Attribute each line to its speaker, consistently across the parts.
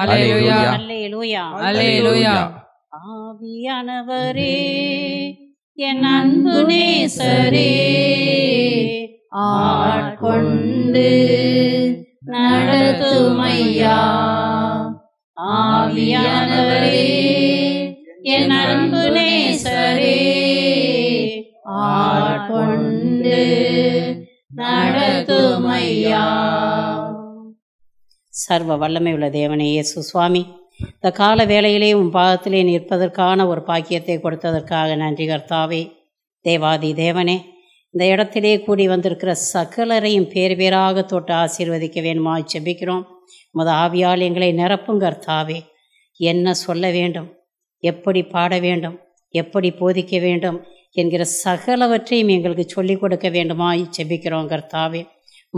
Speaker 1: ஆவியானவரே என் அன்பு நேசரே ஆட்கொண்டு
Speaker 2: நடத்துமையா ஆவியானவரே
Speaker 3: என் அன்பு நேசரே ஆட்கொண்டு நடத்துமையா
Speaker 1: சர்வ வல்லமை உள்ள தேவனே இயேசு சுவாமி இந்த கால வேளையிலே உன் பாகத்திலே நிற்பதற்கான ஒரு பாக்கியத்தை கொடுத்ததற்காக நன்றி கர்த்தாவே தேவாதி தேவனே இந்த இடத்திலே கூடி வந்திருக்கிற சகலரையும் பேர் பேராக தொட்டு ஆசீர்வதிக்க வேணுமா செபிக்கிறோம் முத ஆவியால் எங்களை நிரப்பும் கர்த்தாவே என்ன சொல்ல வேண்டும் எப்படி பாட வேண்டும் எப்படி போதிக்க வேண்டும் என்கிற சகலவற்றையும் எங்களுக்கு சொல்லிக் கொடுக்க வேண்டுமா செபிக்கிறோம் கர்த்தாவே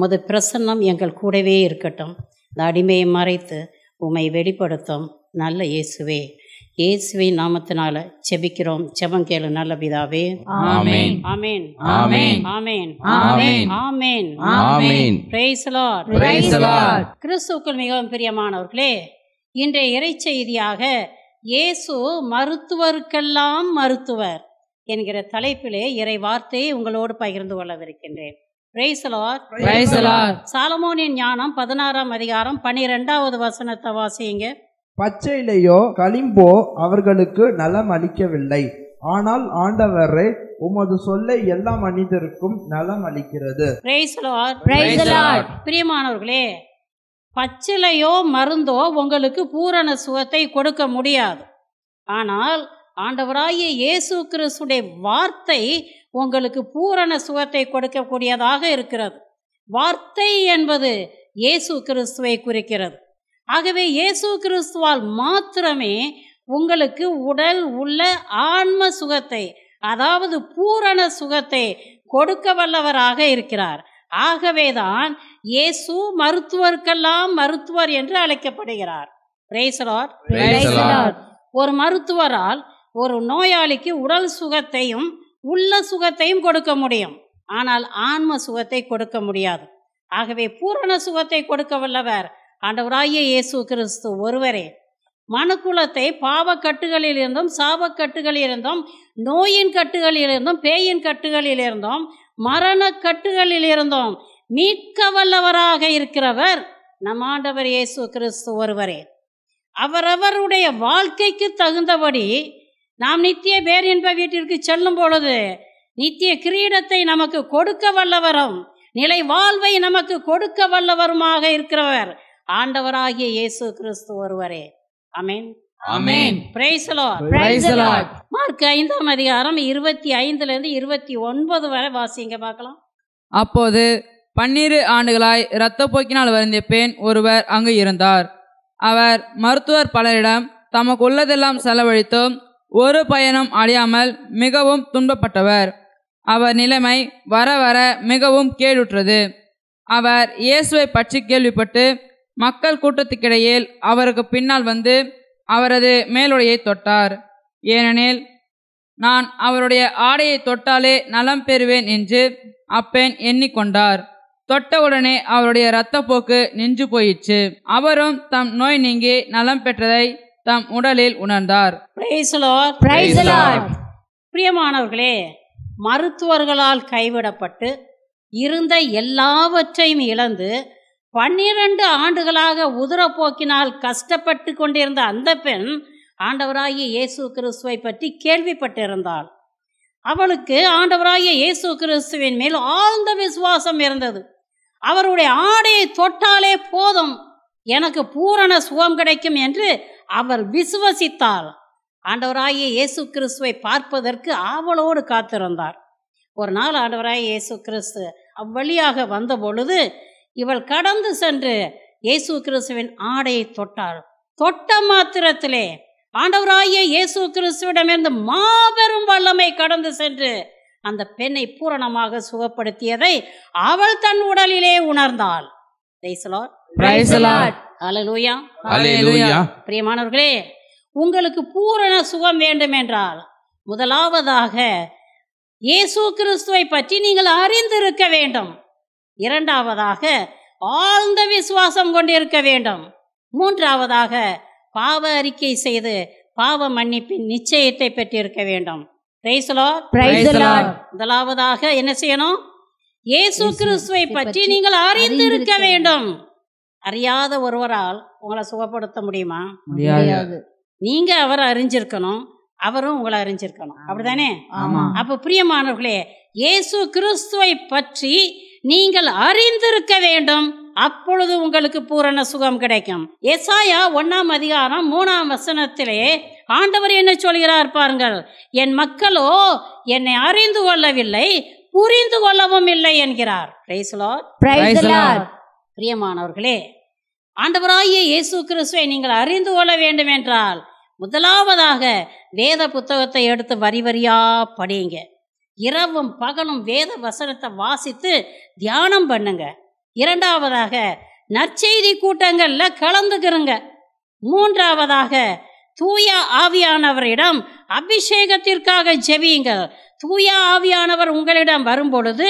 Speaker 1: முத பிரசன்னம் எங்கள் கூடவே இருக்கட்டும் இந்த அடிமையை மறைத்து உமை வெளிப்படுத்தும் நல்ல இயேசுவே இயேசுவை நாமத்தினால செபிக்கிறோம் செபம் கேளு நல்ல பிதாவே ஆமென் கிறிஸ்துவுக்குள் மிகவும் பிரியமானவர்களே இன்றைய இறைச்செய்தியாக இயேசு மருத்துவருக்கெல்லாம் மருத்துவர் என்கிற தலைப்பிலே இறை வார்த்தையை உங்களோடு பகிர்ந்து கொள்ளவிருக்கின்றேன் சாலமோனின் ஞானம் பதினாறாம் அதிகாரம் பனிரெண்டாவது வசனத்தை வாசிங்க
Speaker 4: பச்சையிலையோ களிம்போ அவர்களுக்கு நலம் அளிக்கவில்லை ஆனால் ஆண்டவரே உமது சொல்லை எல்லா மனிதருக்கும் நலம் அளிக்கிறது
Speaker 1: பிரியமானவர்களே பச்சிலையோ மருந்தோ உங்களுக்கு பூரண சுகத்தை கொடுக்க முடியாது ஆனால் ஆண்டவராகிய இயேசு கிறிஸ்துடைய வார்த்தை உங்களுக்கு பூரண சுகத்தை கொடுக்கக்கூடியதாக இருக்கிறது வார்த்தை என்பது இயேசு கிறிஸ்துவை குறிக்கிறது ஆகவே இயேசு கிறிஸ்துவால் மாத்திரமே உங்களுக்கு உடல் உள்ள ஆன்ம சுகத்தை அதாவது பூரண சுகத்தை கொடுக்க வல்லவராக இருக்கிறார் ஆகவேதான் இயேசு மருத்துவருக்கெல்லாம் மருத்துவர் என்று அழைக்கப்படுகிறார் ஒரு மருத்துவரால் ஒரு நோயாளிக்கு உடல் சுகத்தையும் உள்ள சுகத்தையும் கொடுக்க முடியும் ஆனால் ஆன்ம சுகத்தை கொடுக்க முடியாது ஆகவே பூரண சுகத்தை கொடுக்க வல்லவர் ஆண்டவராய இயேசு கிறிஸ்து ஒருவரே மனுக்குலத்தை கட்டுகளில் இருந்தும் நோயின் கட்டுகளில் இருந்தும் பேயின் கட்டுகளில் இருந்தும் மரண இருந்தும் மீட்க வல்லவராக இருக்கிறவர் நம் ஆண்டவர் இயேசு கிறிஸ்து ஒருவரே அவரவருடைய வாழ்க்கைக்கு தகுந்தபடி நாம் நித்திய பேர் என்ப வீட்டிற்கு செல்லும் பொழுது நித்திய கிரீடத்தை நமக்கு கொடுக்க வல்லவரும் நிலை வாழ்வை நமக்கு கொடுக்க வல்லவருமாக இருக்கிறவர் ஆண்டவராகிய இயேசு கிறிஸ்து ஒருவரே அமேன் மார்க் ஐந்தாம் அதிகாரம் இருபத்தி ஐந்துல இருந்து இருபத்தி ஒன்பது வரை வாசிங்க பார்க்கலாம்
Speaker 5: அப்போது பன்னிரு ஆண்டுகளாய் இரத்த போக்கினால் வருந்திய பெண் ஒருவர் அங்கு இருந்தார் அவர் மருத்துவர் பலரிடம் தமக்கு உள்ளதெல்லாம் செலவழித்தும் ஒரு பயனும் அழியாமல் மிகவும் துன்பப்பட்டவர் அவர் நிலைமை வர வர மிகவும் கேடுற்றது அவர் இயேசுவை பற்றி கேள்விப்பட்டு மக்கள் கூட்டத்துக்கிடையில் அவருக்கு பின்னால் வந்து அவரது மேலுடையை தொட்டார் ஏனெனில் நான் அவருடைய ஆடையை தொட்டாலே நலம் பெறுவேன் என்று அப்பெண் எண்ணிக்கொண்டார் தொட்டவுடனே அவருடைய இரத்தப்போக்கு நின்று போயிற்று அவரும் தம் நோய் நீங்கி நலம் பெற்றதை தம் உடலில்
Speaker 1: உணர்ந்தார் பிரியமானவர்களே மருத்துவர்களால் கைவிடப்பட்டு இருந்த எல்லாவற்றையும் இழந்து பன்னிரண்டு ஆண்டுகளாக உதிரப்போக்கினால் கஷ்டப்பட்டு கொண்டிருந்த அந்த பெண் ஆண்டவராகிய இயேசு கிறிஸ்துவை பற்றி கேள்விப்பட்டிருந்தாள் அவளுக்கு ஆண்டவராகிய இயேசு கிறிஸ்துவின் மேல் ஆழ்ந்த விசுவாசம் இருந்தது அவருடைய ஆடையை தொட்டாலே போதும் எனக்கு பூரண சுகம் கிடைக்கும் என்று அவர் விசுவசித்தால் ஆண்டவராகிய இயேசு கிறிஸ்துவை பார்ப்பதற்கு ஆவலோடு காத்திருந்தார் ஒரு நாள் ஆண்டவராய் இயேசு கிறிஸ்து அவ்வழியாக வந்த பொழுது இவள் கடந்து சென்று இயேசு கிறிஸ்துவின் ஆடையை தொட்டாள் தொட்ட மாத்திரத்திலே ஆண்டவராய இயேசு கிறிஸ்துவிடமிருந்து மாபெரும் வல்லமை கடந்து சென்று அந்த பெண்ணை பூரணமாக சுகப்படுத்தியதை அவள் தன் உடலிலே உணர்ந்தாள் பிரியமானவர்களே உங்களுக்கு பூரண சுகம் வேண்டும் என்றால் முதலாவதாக இயேசு கிறிஸ்துவை பற்றி நீங்கள் அறிந்திருக்க வேண்டும் இரண்டாவதாக ஆழ்ந்த விசுவாசம் கொண்டிருக்க வேண்டும் மூன்றாவதாக பாவ அறிக்கை செய்து பாவ மன்னிப்பின் நிச்சயத்தை பெற்றிருக்க வேண்டும் முதலாவதாக என்ன செய்யணும் இயேசு கிறிஸ்துவை பற்றி நீங்கள் அறிந்திருக்க வேண்டும் அறியாத ஒருவரால் உங்களை சுகப்படுத்த முடியுமா முடியாது நீங்க அவரை அறிஞ்சிருக்கணும் அவரும் உங்களை அறிஞ்சிருக்கணும் அப்படிதானே அப்போ பிரியமானவர்களே இயேசு கிறிஸ்துவை பற்றி நீங்கள் அறிந்திருக்க வேண்டும் அப்பொழுது உங்களுக்கு பூரண சுகம் கிடைக்கும் எசாயா ஒன்னாம் அதிகாரம் மூணாம் வசனத்திலே ஆண்டவர் என்ன சொல்கிறார் பாருங்கள் என் மக்களோ என்னை அறிந்து கொள்ளவில்லை புரிந்து கொள்ளவும் இல்லை என்கிறார் பிரியமானவர்களே ஆண்டவராகிய இயேசு கிறிஸ்துவை நீங்கள் அறிந்து கொள்ள வேண்டும் என்றால் முதலாவதாக வேத புத்தகத்தை எடுத்து வரி வரியா படியுங்க இரவும் பகலும் வேத வசனத்தை வாசித்து தியானம் பண்ணுங்க இரண்டாவதாக நற்செய்தி கூட்டங்களில் கலந்துக்கிறங்க மூன்றாவதாக தூய ஆவியானவரிடம் அபிஷேகத்திற்காக ஜெபியுங்கள் தூய ஆவியானவர் உங்களிடம் வரும்பொழுது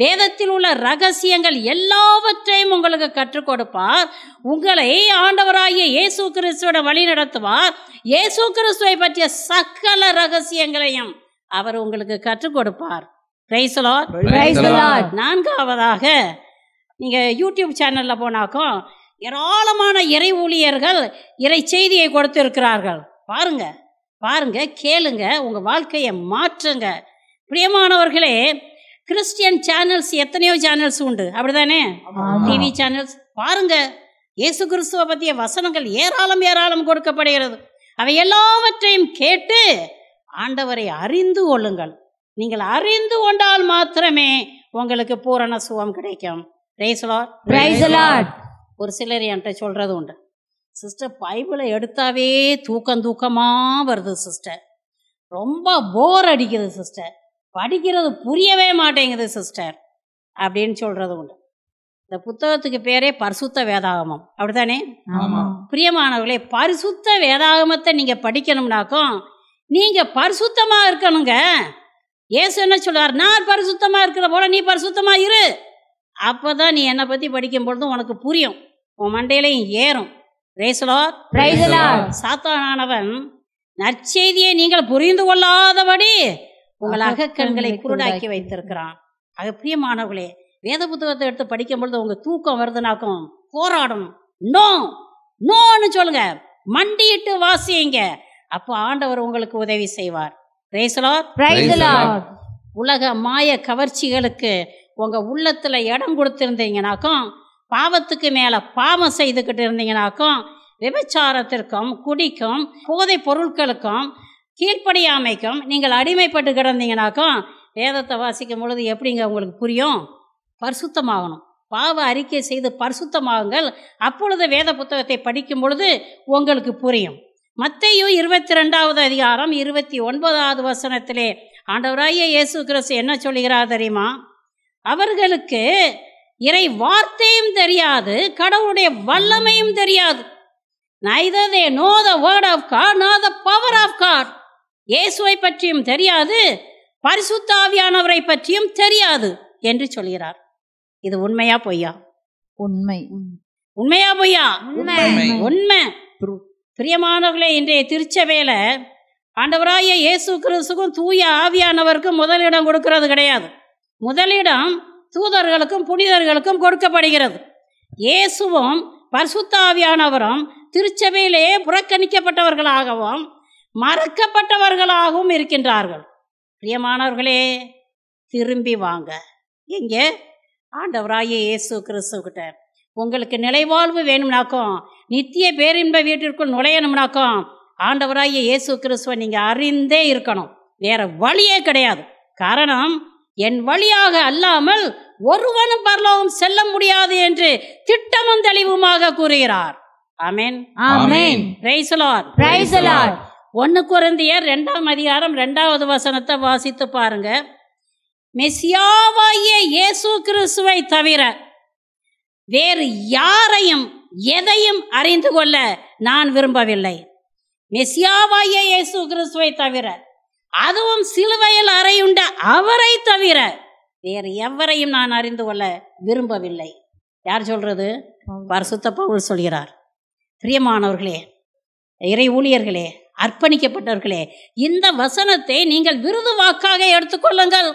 Speaker 1: வேதத்தில் உள்ள ரகசியங்கள் எல்லாவற்றையும் உங்களுக்கு கற்றுக் கொடுப்பார் உங்களை ஆண்டவராகிய இயேசு கிறிஸ்துவோட வழி நடத்துவார் இயேசு கிறிஸ்துவை பற்றிய சகல ரகசியங்களையும் அவர் உங்களுக்கு கற்றுக் கொடுப்பார் நான்காவதாக நீங்கள் யூடியூப் சேனலில் போனாக்கும் ஏராளமான இறை ஊழியர்கள் இறை செய்தியை கொடுத்திருக்கிறார்கள் பாருங்க பாருங்க கேளுங்க உங்கள் வாழ்க்கையை மாற்றுங்க பிரியமானவர்களே கிறிஸ்டியன் சேனல்ஸ் எத்தனையோ சேனல்ஸ் உண்டு அப்படிதானே டிவி சேனல்ஸ் பாருங்க இயேசு கிறிஸ்துவை பற்றிய வசனங்கள் ஏராளம் ஏராளம் கொடுக்கப்படுகிறது அவை எல்லாவற்றையும் கேட்டு ஆண்டவரை அறிந்து கொள்ளுங்கள் நீங்கள் அறிந்து கொண்டால் மாத்திரமே உங்களுக்கு பூரண சுகம் கிடைக்கும் ரைஸ்லாட் ரைஸ்லாட் ஒரு சிலர் என்கிட்ட சொல்கிறது உண்டு சிஸ்டர் பைபிளை எடுத்தாவே தூக்கம் தூக்கமாக வருது சிஸ்டர் ரொம்ப போர் அடிக்குது சிஸ்டர் படிக்கிறது புரியவே மாட்டேங்குது சிஸ்டர் அப்படின்னு சொல்கிறது உண்டு இந்த புத்தகத்துக்கு பேரே பரிசுத்த வேதாகமம் அப்படித்தானே பிரியமானவர்களே பரிசுத்த வேதாகமத்தை நீங்கள் படிக்கணும்னாக்கும் நீங்கள் பரிசுத்தமாக இருக்கணுங்க ஏசு என்ன சொல்லுவார் நான் பரிசுத்தமாக இருக்கிற போல நீ பரிசுத்தமாக இரு அப்போ தான் நீ என்னை பற்றி படிக்கும் பொழுதும் உனக்கு புரியும் உன் மண்டையிலையும் ஏறும் ரேசலோ சாத்தானவன் நற்செய்தியை நீங்கள் புரிந்து கொள்ளாதபடி
Speaker 2: உங்கள் அகக்கண்களை குருடாக்கி
Speaker 1: வைத்திருக்கிறான் ஆக பிரியமானவர்களே வேத புத்தகத்தை எடுத்து படிக்கும் பொழுது உங்கள் தூக்கம் வருதுனாக்கும் போராடும் நோ நோன்னு சொல்லுங்க மண்டியிட்டு வாசியங்க அப்போ ஆண்டவர் உங்களுக்கு உதவி செய்வார் உலக மாய கவர்ச்சிகளுக்கு உங்கள் உள்ளத்தில் இடம் கொடுத்துருந்தீங்கனாக்கும் பாவத்துக்கு மேலே பாவம் செய்துக்கிட்டு இருந்தீங்கனாக்கும் விபச்சாரத்திற்கும் குடிக்கும் போதை பொருட்களுக்கும் கீழ்ப்படியாமைக்கும் நீங்கள் அடிமைப்பட்டு கிடந்தீங்கனாக்கும் வேதத்தை வாசிக்கும் பொழுது எப்படிங்க உங்களுக்கு புரியும் பரிசுத்தமாகணும் பாவ அறிக்கை செய்து பரிசுத்தமாகுங்கள் அப்பொழுது வேத புத்தகத்தை படிக்கும் பொழுது உங்களுக்கு புரியும் மத்தையும் இருபத்தி ரெண்டாவது அதிகாரம் இருபத்தி ஒன்பதாவது வசனத்திலே ஆண்டவராய இயேசு கிறிஸ்து என்ன சொல்கிறார் தெரியுமா அவர்களுக்கு இறை வார்த்தையும் தெரியாது கடவுளுடைய வல்லமையும் தெரியாது neither they know the word of God know the power of God இயேசுவை பற்றியும் தெரியாது பரிசுத்தாவியானவரை பற்றியும் தெரியாது என்று சொல்கிறார் இது உண்மையா பொய்யா உண்மை உண்மையா பொய்யா உண்மை பிரியமானவர்களே இன்றைய திருச்சபையில ஆண்டவராய இயேசு கிறிஸ்துக்கும் தூய ஆவியானவருக்கும் முதலிடம் கொடுக்கறது கிடையாது முதலிடம் தூதர்களுக்கும் புனிதர்களுக்கும் கொடுக்கப்படுகிறது இயேசுவும் பர்சுத்தாவியானவரும் திருச்சபையிலேயே புறக்கணிக்கப்பட்டவர்களாகவும் மறக்கப்பட்டவர்களாகவும் இருக்கின்றார்கள் பிரியமானவர்களே திரும்பி வாங்க எங்கே ஆண்டவராய இயேசு கிறிஸ்துக்கிட்ட உங்களுக்கு நிலைவாழ்வு வேணும்னாக்கும் நித்திய பேரின்ப வீட்டிற்குள் நுழையணும்னாக்கும் ஆண்டவராய இயேசு கிறிஸ்துவை நீங்கள் அறிந்தே இருக்கணும் வேறு வழியே கிடையாது காரணம் என் வழியாக அல்லாமல் ஒருவனும் பரலோகம் செல்ல முடியாது என்று திட்டமும் தெளிவுமாக கூறுகிறார் ஒன்னு ஆமேன் பிரைஸ் ஒன்று ரெண்டாம் அதிகாரம் ரெண்டாவது வசனத்தை வாசித்து பாருங்க மெஸ்யாவாகிய இயேசு கிறிஸ்துவை தவிர வேறு யாரையும் எதையும் அறிந்து கொள்ள நான் விரும்பவில்லை மெஸ்யாவாகிய இயேசு கிறிஸ்துவை தவிர அதுவும் சிலுவையில் அறையுண்ட அவரை தவிர வேறு எவரையும் நான் அறிந்து கொள்ள விரும்பவில்லை யார் சொல்றது பரிசுத்த சொல்கிறார் பிரியமானவர்களே இறை ஊழியர்களே அர்ப்பணிக்கப்பட்டவர்களே இந்த வசனத்தை நீங்கள் விருது வாக்காக எடுத்துக்கொள்ளுங்கள்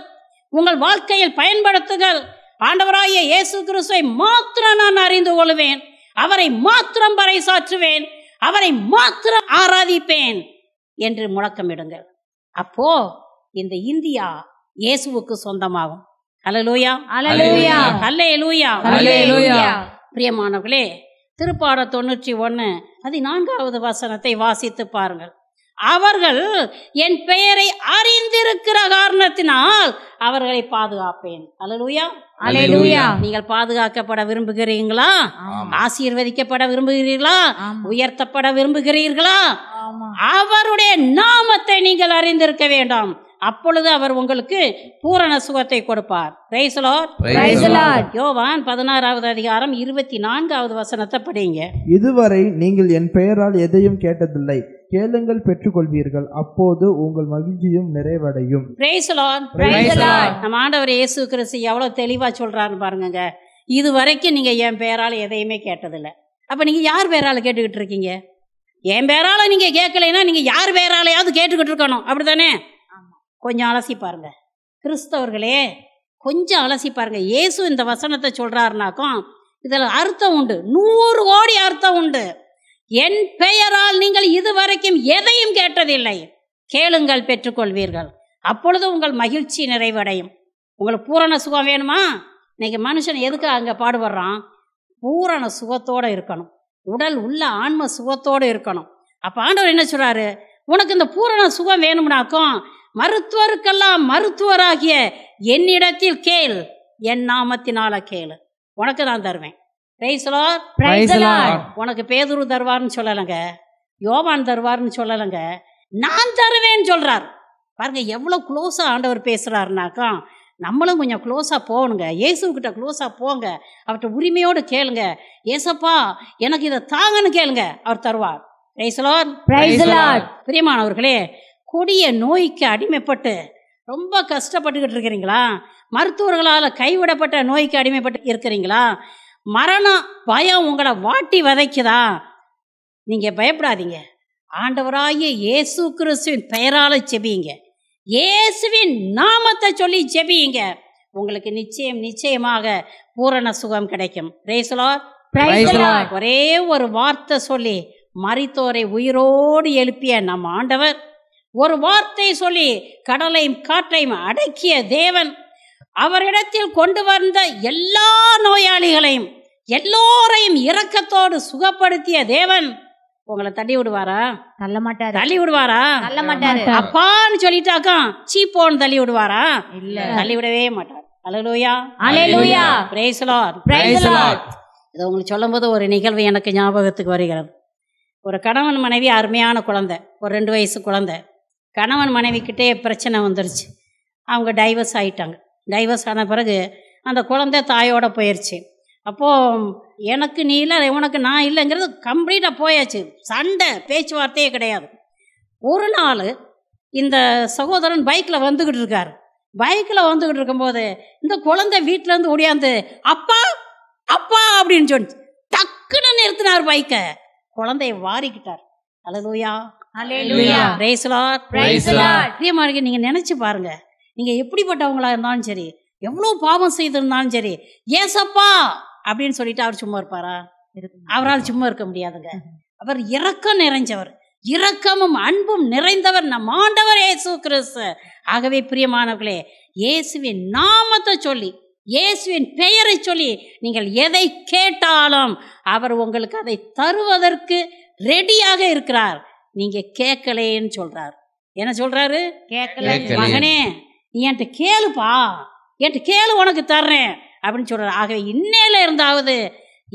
Speaker 1: உங்கள் வாழ்க்கையில் பயன்படுத்துங்கள் ஆண்டவராகிய இயேசு கிறிஸ்துவை மாத்திரம் நான் அறிந்து கொள்வேன் அவரை மாத்திரம் பறை சாற்றுவேன் அவரை மாத்திரம் ஆராதிப்பேன் என்று முழக்கமிடுங்கள் அப்போ இந்த இந்தியா இயேசுவுக்கு சொந்தமாகும் பிரியமானவர்களே திருப்பாட தொண்ணூற்றி ஒன்று நான்காவது வசனத்தை வாசித்து பாருங்கள் அவர்கள் என் பெயரை அறிந்திருக்கிற காரணத்தினால் அவர்களை பாதுகாப்பேன் அலலுயா அலலுயா நீங்கள் பாதுகாக்கப்பட விரும்புகிறீங்களா ஆசீர்வதிக்கப்பட விரும்புகிறீர்களா உயர்த்தப்பட விரும்புகிறீர்களா அவருடைய நாமத்தை நீங்கள் அறிந்திருக்க வேண்டாம் அப்பொழுது அவர் உங்களுக்கு பூரண சுகத்தை கொடுப்பார் யோவான் பதினாறாவது அதிகாரம் இருபத்தி நான்காவது வசனத்தை படிங்க
Speaker 4: இதுவரை நீங்கள் என் பெயரால் எதையும் கேட்டதில்லை கேளுங்கள் பெற்றுக்கொள்வீர்கள் அப்போது உங்கள் மகிழ்ச்சியும் நிறைவடையும்
Speaker 1: நம்ம ஆண்டவர் இயேசு கிறிஸ்து எவ்வளோ தெளிவாக சொல்றாருன்னு பாருங்க இது வரைக்கும் நீங்கள் என் பேரால் எதையுமே கேட்டதில்ல அப்போ நீங்கள் யார் பேரால் கேட்டுக்கிட்டு இருக்கீங்க என் பேரால் நீங்கள் கேட்கலைன்னா நீங்கள் யார் பேராலையாவது கேட்டுக்கிட்டு இருக்கணும் அப்படி தானே கொஞ்சம் அலசி பாருங்க கிறிஸ்தவர்களே கொஞ்சம் அலசி பாருங்க இயேசு இந்த வசனத்தை சொல்கிறாருனாக்கும் இதில் அர்த்தம் உண்டு நூறு கோடி அர்த்தம் உண்டு என் பெயரால் நீங்கள் இதுவரைக்கும் எதையும் கேட்டதில்லை கேளுங்கள் பெற்றுக்கொள்வீர்கள் அப்பொழுது உங்கள் மகிழ்ச்சி நிறைவடையும் உங்களுக்கு பூரண சுகம் வேணுமா இன்னைக்கு மனுஷன் எதுக்கு அங்கே பாடுபடுறான் பூரண சுகத்தோடு இருக்கணும் உடல் உள்ள ஆன்ம சுகத்தோடு இருக்கணும் அப்போ ஆண்டவர் என்ன சொல்கிறாரு உனக்கு இந்த பூரண சுகம் வேணும்னாக்கும் மருத்துவருக்கெல்லாம் மருத்துவராகிய என்னிடத்தில் கேள் என் நாமத்தினால கேளு உனக்கு நான் தருவேன் உனக்கு பேதுரு தருவார்னு சொல்லலைங்க யோவான் தருவார்னு சொல்லலைங்க நான் தருவேன்னு சொல்கிறார் பாருங்க எவ்வளோ க்ளோஸாக ஆண்டவர் பேசுகிறாருனாக்கா நம்மளும் கொஞ்சம் க்ளோஸாக போகணுங்க இயேசுக்கிட்ட க்ளோஸாக போங்க அவர்கிட்ட உரிமையோடு கேளுங்க ஏசப்பா எனக்கு இதை தாங்கன்னு கேளுங்க அவர் தருவார் பிரியமானவர்களே கொடிய நோய்க்கு அடிமைப்பட்டு ரொம்ப கஷ்டப்பட்டுக்கிட்டு இருக்கிறீங்களா மருத்துவர்களால் கைவிடப்பட்ட நோய்க்கு அடிமைப்பட்டு இருக்கிறீங்களா மரணம் பயம் உங்களை வாட்டி வதைக்குதா நீங்கள் பயப்படாதீங்க ஆண்டவராகிய இயேசு கிறிஸ்துவின் பெயரால் செபியுங்க இயேசுவின் நாமத்தை சொல்லி செபியுங்க உங்களுக்கு நிச்சயம் நிச்சயமாக பூரண சுகம் கிடைக்கும் ஒரே ஒரு வார்த்தை சொல்லி மரித்தோரை உயிரோடு எழுப்பிய நம் ஆண்டவர் ஒரு வார்த்தை சொல்லி கடலையும் காற்றையும் அடக்கிய தேவன் அவரிடத்தில் கொண்டு வந்த எல்லா நோயாளிகளையும் எல்லோரையும் இரக்கத்தோடு சுகப்படுத்திய தேவன் உங்களை தள்ளி விடுவாரா தள்ள மாட்டாரு தள்ளி விடுவாரா தள்ள மாட்டாரு அப்பான்னு சொல்லிட்டாக்கா சீப்போன்னு தள்ளி விடுவாரா இல்ல தள்ளி விடவே மாட்டார் அலலூயா அலலூயா பிரைஸ் லார்ட் பிரைஸ் லார்ட் இதை உங்களுக்கு சொல்லும்போது ஒரு நிகழ்வு எனக்கு ஞாபகத்துக்கு வருகிறது ஒரு கணவன் மனைவி அருமையான குழந்தை ஒரு ரெண்டு வயசு குழந்தை கணவன் மனைவி கிட்டே பிரச்சனை வந்துருச்சு அவங்க டைவர்ஸ் ஆகிட்டாங்க டைவர்ஸ் ஆன பிறகு அந்த குழந்தை தாயோட போயிடுச்சு அப்போது எனக்கு நீ இல்லை உனக்கு நான் இல்லைங்கிறது கம்ப்ளீட்டாக போயாச்சு சண்டை பேச்சுவார்த்தையே கிடையாது ஒரு நாள் இந்த சகோதரன் பைக்கில் வந்துக்கிட்டு இருக்கார் பைக்கில் வந்துக்கிட்டு இருக்கும்போது இந்த குழந்தை வீட்டிலேருந்து ஓடியாந்து அப்பா அப்பா அப்படின்னு சொல்லி டக்குன்னு நிறுத்தினார் பைக்கை குழந்தைய வாரிக்கிட்டார் அழுதுயா அலலூயா பிரைஸ் லார்ட் பிரைஸ் லார்ட் நீங்கள் நினச்சி பாருங்கள் நீங்கள் எப்படிப்பட்டவங்களாக இருந்தாலும் சரி எவ்வளோ பாவம் செய்திருந்தாலும் சரி ஏசப்பா அப்படின்னு சொல்லிட்டு அவர் சும்மா இருப்பாரா அவரால் சும்மா இருக்க முடியாதுங்க அவர் இறக்கம் நிறைஞ்சவர் இரக்கமும் அன்பும் நிறைந்தவர் நம் ஆண்டவர் ஏசு கிறிஸ்து ஆகவே பிரியமானவர்களே இயேசுவின் நாமத்தை சொல்லி இயேசுவின் பெயரை சொல்லி நீங்கள் எதை கேட்டாலும் அவர் உங்களுக்கு அதை தருவதற்கு ரெடியாக இருக்கிறார் நீங்க கேட்கலேன்னு சொல்றார் என்ன சொல்றாரு கேட்கல மகனே நீ என்கிட்ட கேளுப்பா என்கிட்ட கேளு உனக்கு தர்றேன் அப்படின்னு சொல்கிறார் ஆகவே இன்னையில் இருந்தாவது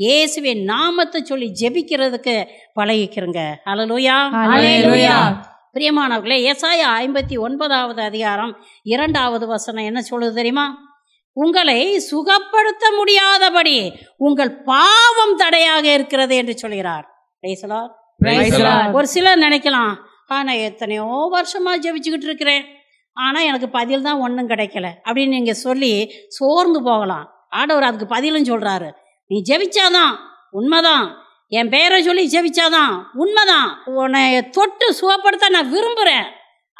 Speaker 1: இயேசுவின் நாமத்தை சொல்லி ஜெபிக்கிறதுக்கு பழகிக்கிறங்க அலலுயா அலலூயா பிரியமானவர்களே ஏசாய ஐம்பத்தி ஒன்பதாவது அதிகாரம் இரண்டாவது வசனம் என்ன சொல்லுது தெரியுமா உங்களை சுகப்படுத்த முடியாதபடி உங்கள் பாவம் தடையாக இருக்கிறது என்று சொல்கிறார் ஒரு சிலர் நினைக்கலாம் ஆனால் எத்தனையோ வருஷமா ஜெபிச்சுக்கிட்டு இருக்கிறேன் ஆனால் எனக்கு பதில் தான் ஒன்றும் கிடைக்கல அப்படின்னு நீங்கள் சொல்லி சோர்ந்து போகலாம் ஆடவர் அதுக்கு பதிலும் சொல்கிறாரு நீ ஜெபிச்சாதான் உண்மைதான் என் பெயரை சொல்லி ஜெபிச்சாதான் உண்மைதான் உன்னை தொட்டு சுகப்படுத்த நான் விரும்புகிறேன்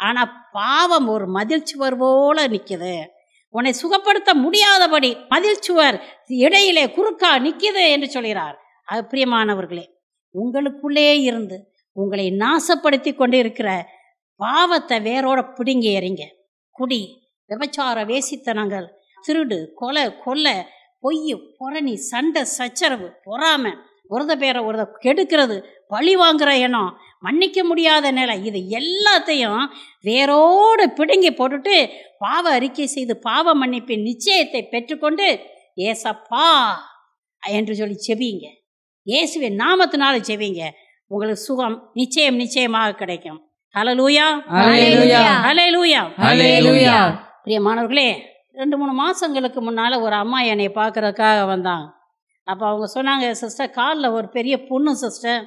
Speaker 1: ஆனால் பாவம் ஒரு மதில் சுவர் போல் நிற்கிது உன்னை சுகப்படுத்த முடியாதபடி மதில் சுவர் இடையிலே குறுக்கா நிற்கிது என்று சொல்கிறார் அது பிரியமானவர்களே உங்களுக்குள்ளே இருந்து உங்களை நாசப்படுத்தி கொண்டு இருக்கிற பாவத்தை வேரோட பிடுங்கி எறிங்க குடி விபச்சார வேசித்தனங்கள் திருடு கொலை கொலை பொய்ய பொறணி சண்டை சச்சரவு பொறாமை ஒருத பேரை ஒருத கெடுக்கிறது பழி வாங்குற இனம் மன்னிக்க முடியாத நிலை இது எல்லாத்தையும் வேரோடு பிடுங்கி போட்டுட்டு பாவ அறிக்கை செய்து பாவ மன்னிப்பின் நிச்சயத்தை பெற்றுக்கொண்டு ஏசப்பா என்று சொல்லி செவிங்க இயேசுவின் நாமத்தினால செவிங்க உங்களுக்கு சுகம் நிச்சயம் நிச்சயமாக கிடைக்கும் பிரியமானவர்களே ரெண்டு மூணு மாதங்களுக்கு முன்னால் ஒரு அம்மா என்னை பாக்குறதுக்காக வந்தாங்க அப்போ அவங்க சொன்னாங்க சிஸ்டர் காலில் ஒரு பெரிய புண்ணு சிஸ்டர்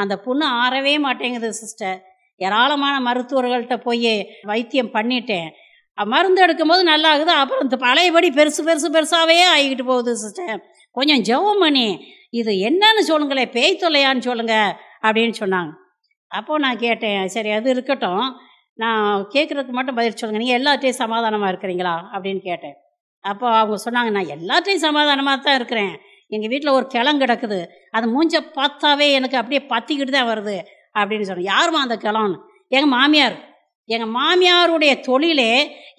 Speaker 1: அந்த புண்ணு ஆறவே மாட்டேங்குது சிஸ்டர் ஏராளமான மருத்துவர்கள்ட்ட போய் வைத்தியம் பண்ணிட்டேன் மருந்து போது நல்லா ஆகுது அப்புறம் இந்த பழையபடி பெருசு பெருசு பெருசாகவே ஆகிக்கிட்டு போகுது சிஸ்டர் கொஞ்சம் ஜெபம் பண்ணி இது என்னன்னு சொல்லுங்களேன் பேய் தொல்லையான்னு சொல்லுங்கள் அப்படின்னு சொன்னாங்க அப்போது நான் கேட்டேன் சரி அது இருக்கட்டும் நான் கேட்குறதுக்கு மட்டும் பதில் சொல்லுங்கள் நீங்கள் எல்லாத்தையும் சமாதானமாக இருக்கிறீங்களா அப்படின்னு கேட்டேன் அப்போ அவங்க சொன்னாங்க நான் எல்லாத்தையும் சமாதானமாக தான் இருக்கிறேன் எங்கள் வீட்டில் ஒரு கிளம் கிடக்குது அது மூஞ்ச பார்த்தாவே எனக்கு அப்படியே பற்றிக்கிட்டு தான் வருது அப்படின்னு சொன்னேன் யாருமா அந்த கிளம்னு எங்கள் மாமியார் எங்கள் மாமியாருடைய தொழிலே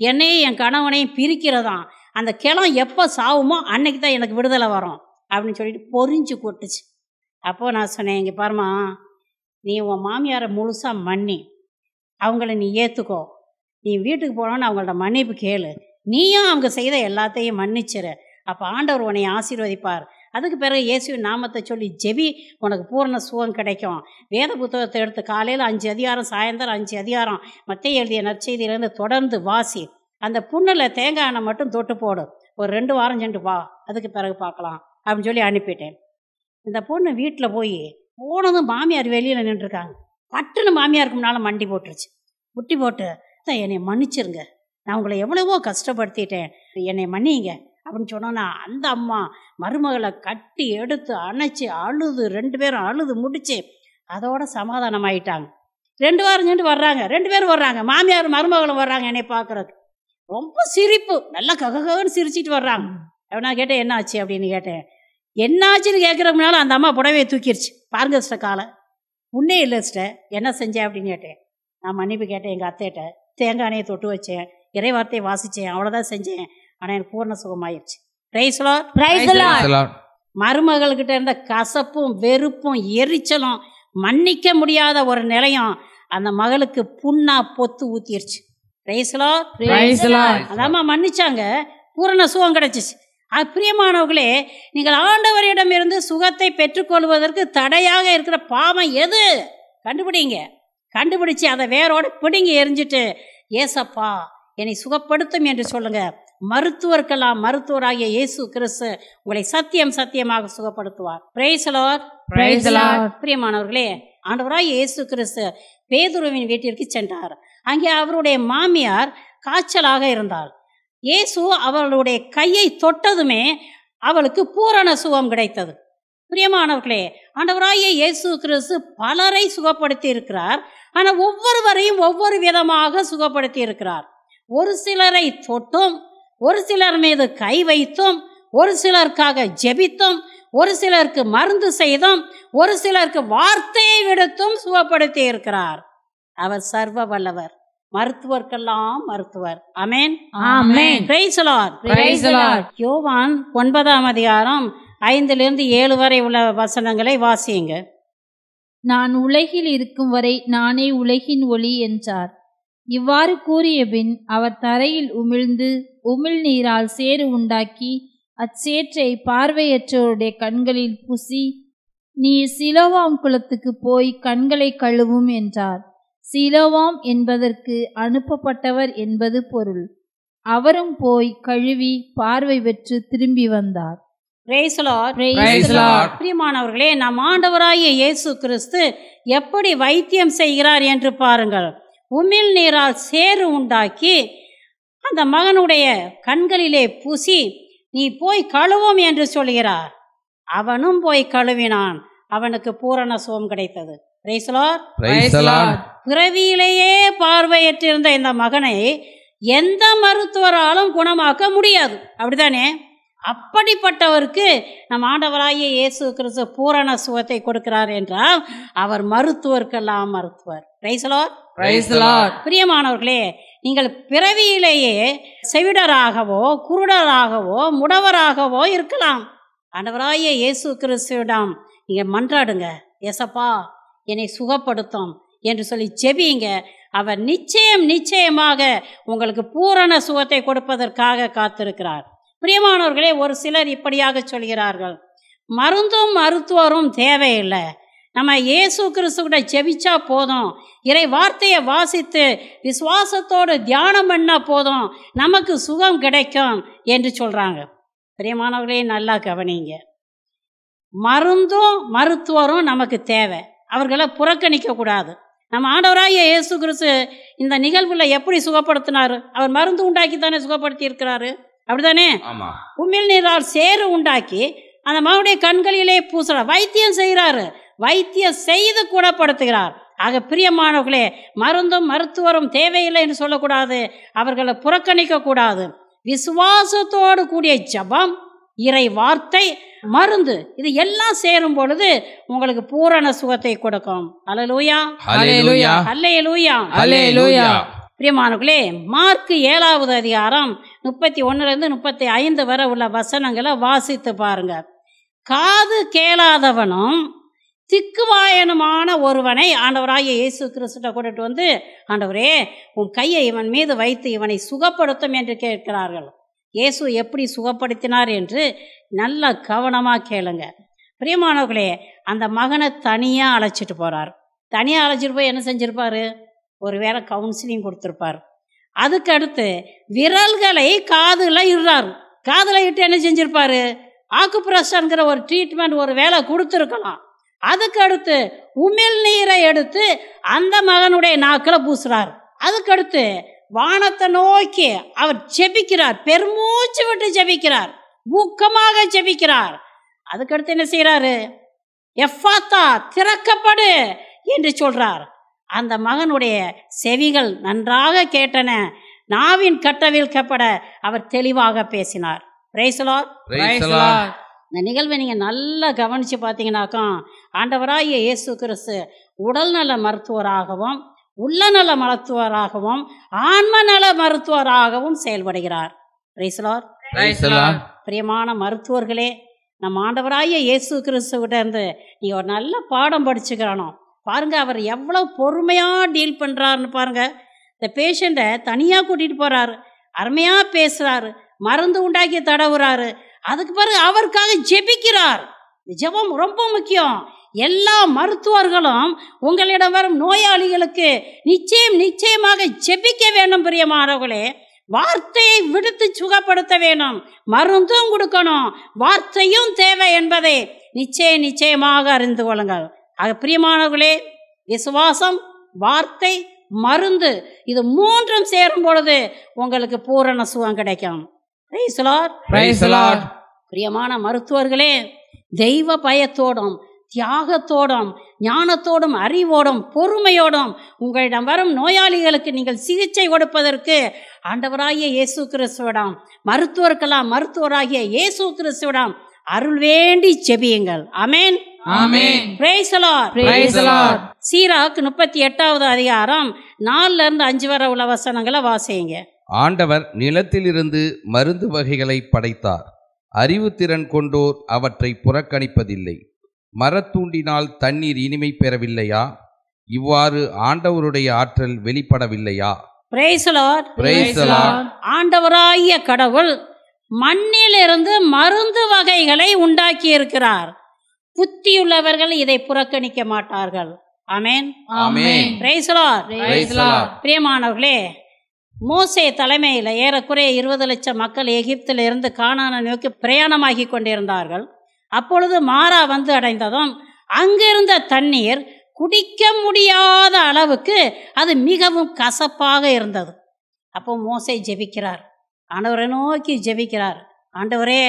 Speaker 1: என்னையும் என் கணவனையும் பிரிக்கிறதான் அந்த கிளம் எப்போ சாவுமோ அன்னைக்கு தான் எனக்கு விடுதலை வரும் அப்படின்னு சொல்லிட்டு பொறிஞ்சு கொட்டுச்சு அப்போது நான் சொன்னேன் இங்கே பாருமா நீ உன் மாமியாரை முழுசாக மன்னி அவங்கள நீ ஏற்றுக்கோ நீ வீட்டுக்கு போனோன்னு அவங்கள்ட்ட மன்னிப்பு கேளு நீயும் அவங்க செய்த எல்லாத்தையும் மன்னிச்சிரு அப்போ ஆண்டவர் உன்னை ஆசீர்வதிப்பார் அதுக்கு பிறகு இயேசு நாமத்தை சொல்லி ஜெபி உனக்கு பூர்ண சுகம் கிடைக்கும் வேத புத்தகத்தை எடுத்து காலையில் அஞ்சு அதிகாரம் சாயந்தரம் அஞ்சு அதிகாரம் மத்திய எழுதிய நற்செய்தியிலேருந்து தொடர்ந்து வாசி அந்த புண்ணில் தேங்காய் எண்ணெய் மட்டும் தொட்டு போடும் ஒரு ரெண்டு வாரம் சென்று வா அதுக்கு பிறகு பார்க்கலாம் அப்படின்னு சொல்லி அனுப்பிட்டேன் இந்த பொண்ணு வீட்டில் போய் போனதும் மாமியார் வெளியில் நின்றுருக்காங்க பட்டுன்னு மாமியாருக்கு முன்னால் மண்டி போட்டுருச்சு முட்டி போட்டு தான் என்னை மன்னிச்சிருங்க நான் உங்களை எவ்வளவோ கஷ்டப்படுத்திட்டேன் என்னை மன்னிங்க அப்படின்னு சொன்னோன்னா அந்த அம்மா மருமகளை கட்டி எடுத்து அணைச்சி அழுது ரெண்டு பேரும் அழுது முடிச்சு அதோட சமாதானம் ஆயிட்டாங்க ரெண்டு வாரம் சென்று வர்றாங்க ரெண்டு பேரும் வர்றாங்க மாமியார் மருமகளும் வர்றாங்க என்னை பார்க்கறதுக்கு ரொம்ப சிரிப்பு நல்லா கககன்னு சிரிச்சிட்டு வர்றாங்க அப்படின்னா கேட்டேன் என்ன ஆச்சு அப்படின்னு கேட்டேன் என்னாச்சுன்னு கேட்குறதுனால அந்த அம்மா புடவையை தூக்கிடுச்சு பாருங்க சிஸ்டர் காலை உன்னே இல்லை சிஸ்டர் என்ன செஞ்சேன் அப்படின்னு கேட்டேன் நான் மன்னிப்பு கேட்டேன் எங்கள் அத்தைகிட்ட தேங்காய் தொட்டு வச்சேன் இறை வார்த்தையை வாசித்தேன் அவ்வளோதான் செஞ்சேன் ஆனால் எனக்கு பூர்ண சுகமாயிடுச்சு பிரைஸ்லோ பிரைஸ்லோ மருமகள்கிட்ட இருந்த கசப்பும் வெறுப்பும் எரிச்சலும் மன்னிக்க முடியாத ஒரு நிலையம் அந்த மகளுக்கு புண்ணா பொத்து ஊத்திருச்சு அதாம மன்னிச்சாங்க பூரண சுகம் கிடைச்சிச்சு அப்பிரியமானவர்களே நீங்கள் ஆண்டவரிடம் இருந்து சுகத்தை பெற்றுக்கொள்வதற்கு தடையாக இருக்கிற பாவம் எது கண்டுபிடிங்க கண்டுபிடிச்சு அதை வேரோடு பிடிங்கி எரிஞ்சிட்டு ஏசப்பா என்னை சுகப்படுத்தும் என்று சொல்லுங்கள் மருத்துவர்களாம் மருத்துவராகிய இயேசு கிறிஸ்து உங்களை சத்தியம் சத்தியமாக சுகப்படுத்துவார் பிரேசலோர் பிரியமானவர்களே ஆண்டவராக இயேசு கிறிஸ்து பேதுருவின் வீட்டிற்கு சென்றார் அங்கே அவருடைய மாமியார் காய்ச்சலாக இருந்தாள் இயேசு அவளுடைய கையை தொட்டதுமே அவளுக்கு பூரண சுகம் கிடைத்தது பிரியமானவர்களே ஆண்டவராகிய இயேசு கிறிஸ்து பலரை சுகப்படுத்தி இருக்கிறார் ஆனால் ஒவ்வொருவரையும் ஒவ்வொரு விதமாக சுகப்படுத்தி இருக்கிறார் ஒரு சிலரை தொட்டும் ஒரு சிலர் மீது கை வைத்தும் ஒரு சிலருக்காக ஜெபித்தும் ஒரு சிலருக்கு மருந்து செய்தும் ஒரு சிலருக்கு வார்த்தையை விடுத்தும் சுகப்படுத்தி இருக்கிறார் அவர் சர்வ வல்லவர் மருத்துவர்க்கெல்லாம் மருத்துவர் அமேன் யோவான் ஒன்பதாம் அதிகாரம் ஐந்திலிருந்து ஏழு வரை உள்ள வசனங்களை வாசியுங்க நான் உலகில் இருக்கும் வரை நானே உலகின் ஒளி
Speaker 2: என்றார் இவ்வாறு கூறிய பின் அவர் தரையில் உமிழ்ந்து உமிழ் நீரால் சேறு உண்டாக்கி அச்சேற்றை பார்வையற்றோருடைய கண்களில் புசி நீ சிலோவாம் குளத்துக்கு போய் கண்களை கழுவும் என்றார் சிலோவாம் என்பதற்கு அனுப்பப்பட்டவர் என்பது பொருள் அவரும் போய் கழுவி
Speaker 1: பார்வை பெற்று திரும்பி வந்தார் பிரியமானவர்களே நம் ஆண்டவராகிய இயேசு கிறிஸ்து எப்படி வைத்தியம் செய்கிறார் என்று பாருங்கள் உமிழ் நீரால் சேறு உண்டாக்கி அந்த மகனுடைய கண்களிலே பூசி நீ போய் கழுவோம் என்று சொல்கிறார் அவனும் போய் கழுவினான் அவனுக்கு பூரண சுகம் கிடைத்தது பிறவியிலேயே பார்வையற்றிருந்த இந்த மகனை எந்த மருத்துவராலும் குணமாக்க முடியாது அப்படிதானே அப்படிப்பட்டவருக்கு நம் ஆண்டவராகிய இயேசு கிறிஸ்து பூரண சுகத்தை கொடுக்கிறார் என்றால் அவர் மருத்துவர்க்கெல்லாம் மருத்துவர் பிரியமானவர்களே நீங்கள் பிறவியிலேயே செவிடராகவோ குருடராகவோ முடவராகவோ இருக்கலாம் ஆண்டவராகிய இயேசு கிறிஸ்துவிடம் நீங்கள் மன்றாடுங்க எசப்பா என்னை சுகப்படுத்தும் என்று சொல்லி செபியுங்க அவர் நிச்சயம் நிச்சயமாக உங்களுக்கு பூரண சுகத்தை கொடுப்பதற்காக காத்திருக்கிறார் பிரியமானவர்களே ஒரு சிலர் இப்படியாக சொல்கிறார்கள் மருந்தும் மருத்துவரும் தேவையில்லை நம்ம இயேசு கிறிஸ்துக்கிட்ட ஜெபிச்சா போதும் இறை வார்த்தையை வாசித்து விசுவாசத்தோடு தியானம் பண்ணால் போதும் நமக்கு சுகம் கிடைக்கும் என்று சொல்கிறாங்க பிரியமானவர்களே நல்லா கவனிங்க மருந்தும் மருத்துவரும் நமக்கு தேவை அவர்களை புறக்கணிக்கக்கூடாது நம்ம ஆண்டவராகிய இயேசு கிறிஸ்து இந்த நிகழ்வுல எப்படி சுகப்படுத்தினார் அவர் மருந்து உண்டாக்கி தானே சுகப்படுத்தி இருக்கிறாரு அப்படிதானே உமிழ் நீரால் சேரு உண்டாக்கி அந்த மகனுடைய கண்களிலே பூசுறார் வைத்தியம் செய்கிறாரு வைத்தியம் செய்து குணப்படுத்துகிறார் ஆக பிரியமானவர்களே மருந்தும் மருத்துவரும் தேவையில்லை என்று சொல்லக்கூடாது அவர்களை புறக்கணிக்க கூடாது விசுவாசத்தோடு கூடிய ஜபம் இறை வார்த்தை மருந்து இது எல்லாம் சேரும் பொழுது உங்களுக்கு பூரண சுகத்தை கொடுக்கும் அலலூயா அல்லேலூயா மார்க்கு ஏழாவது அதிகாரம் முப்பத்தி ஒன்னுலேருந்து முப்பத்தி ஐந்து வரை உள்ள வசனங்களை வாசித்து பாருங்க காது கேளாதவனும் திக்குவாயனுமான ஒருவனை ஆண்டவராகிய இயேசு கிறிஸ்துட்ட கூட்டிட்டு வந்து ஆண்டவரே உன் கையை இவன் மீது வைத்து இவனை சுகப்படுத்தும் என்று கேட்கிறார்கள் இயேசு எப்படி சுகப்படுத்தினார் என்று நல்லா கவனமாக கேளுங்க பிரியமானவர்களே அந்த மகனை தனியாக அழைச்சிட்டு போகிறார் தனியாக அழைச்சிட்டு போய் என்ன செஞ்சுருப்பார் ஒரு வேளை கவுன்சிலிங் கொடுத்துருப்பார் அதுக்கடுத்து விரல்களை காதில் இடுறார் காதில் இட்டு என்ன செஞ்சுருப்பார் ஆக்குப்ரஷங்கிற ஒரு ட்ரீட்மெண்ட் ஒரு வேலை கொடுத்துருக்கலாம் அதுக்கடுத்து உமிழ் நீரை எடுத்து அந்த மகனுடைய நாக்கில் பூசுகிறார் அதுக்கடுத்து வானத்தை நோக்கி அவர் ஜெபிக்கிறார் பெருமூச்சு விட்டு ஜெபிக்கிறார் ஊக்கமாக ஜெபிக்கிறார் அதுக்கடுத்து என்ன செய்கிறாரு எஃபாத்தா திறக்கப்படு என்று சொல்றார் அந்த மகனுடைய செவிகள் நன்றாக கேட்டன நாவின் கட்டவில் அவர் தெளிவாக பேசினார் பிரைசலார் இந்த நிகழ்வை நீங்கள் நல்லா கவனித்து பார்த்தீங்கன்னாக்கா ஆண்டவராகிய இயேசு கிறிஸ்து உடல்நல மருத்துவராகவும் உள்ளநல மருத்துவராகவும் ஆன்மநல மருத்துவராகவும் செயல்படுகிறார் பிரியமான மருத்துவர்களே நம் ஆண்டவராய இயேசு கிறிஸ்துவிட்ட இருந்து நீங்கள் ஒரு நல்ல பாடம் படிச்சுக்கிறானோ பாருங்க அவர் எவ்வளோ பொறுமையாக டீல் பண்ணுறாருன்னு பாருங்க இந்த பேஷண்ட்டை தனியாக கூட்டிகிட்டு போகிறாரு அருமையாக பேசுகிறாரு மருந்து உண்டாக்கி தடவுறாரு அதுக்கு பிறகு அவருக்காக ஜெபிக்கிறார் ஜெபம் ரொம்ப முக்கியம் எல்லா மருத்துவர்களும் உங்களிடம் வரும் நோயாளிகளுக்கு நிச்சயம் நிச்சயமாக செபிக்க வேண்டும் பிரியமானவர்களே வார்த்தையை விடுத்து சுகப்படுத்த வேணும் மருந்தும் கொடுக்கணும் வார்த்தையும் தேவை என்பதை நிச்சய நிச்சயமாக அறிந்து கொள்ளுங்கள் ஆக பிரியமானவர்களே விசுவாசம் வார்த்தை மருந்து இது மூன்றும் சேரும் பொழுது உங்களுக்கு பூரண சுகம் கிடைக்கும் பிரியமான மருத்துவர்களே தெய்வ பயத்தோடும் தியாகத்தோடும் ஞானத்தோடும் அறிவோடும் பொறுமையோடும் உங்களிடம் வரும் நோயாளிகளுக்கு நீங்கள் சிகிச்சை கொடுப்பதற்கு ஆண்டவராகிய இயேசு கிறிஸ்துவிடம் மருத்துவர்களாம் மருத்துவராகிய இயேசு கிறிஸ்துவிடம் அருள் வேண்டி செபியுங்கள் அமேன் சீராக்கு முப்பத்தி எட்டாவது அதிகாரம் நாலுல இருந்து அஞ்சு வர உள்ள வசனங்களை வாசியுங்க
Speaker 4: ஆண்டவர் நிலத்திலிருந்து மருந்து வகைகளை படைத்தார் அறிவு திறன் கொண்டோர் அவற்றை புறக்கணிப்பதில்லை மரத்தூண்டினால் தண்ணீர் இனிமை பெறவில்லையா இவ்வாறு ஆண்டவருடைய ஆற்றல் வெளிப்படவில்லையா
Speaker 1: ஆண்டவராகிய கடவுள் மண்ணிலிருந்து மருந்து வகைகளை உண்டாக்கி இருக்கிறார் புத்தியுள்ளவர்கள் இதை புறக்கணிக்க மாட்டார்கள் அமேன் பிரியமானவர்களே மோசே தலைமையில் ஏறக்குறைய இருபது லட்சம் மக்கள் எகிப்தில் இருந்து காணான நோக்கி பிரயாணமாகி கொண்டிருந்தார்கள் அப்பொழுது மாறா வந்து அடைந்ததும் அங்கிருந்த தண்ணீர் குடிக்க முடியாத அளவுக்கு அது மிகவும் கசப்பாக இருந்தது அப்போ மோசை ஜெபிக்கிறார் ஆண்டவரை நோக்கி ஜெபிக்கிறார் ஆண்டவரே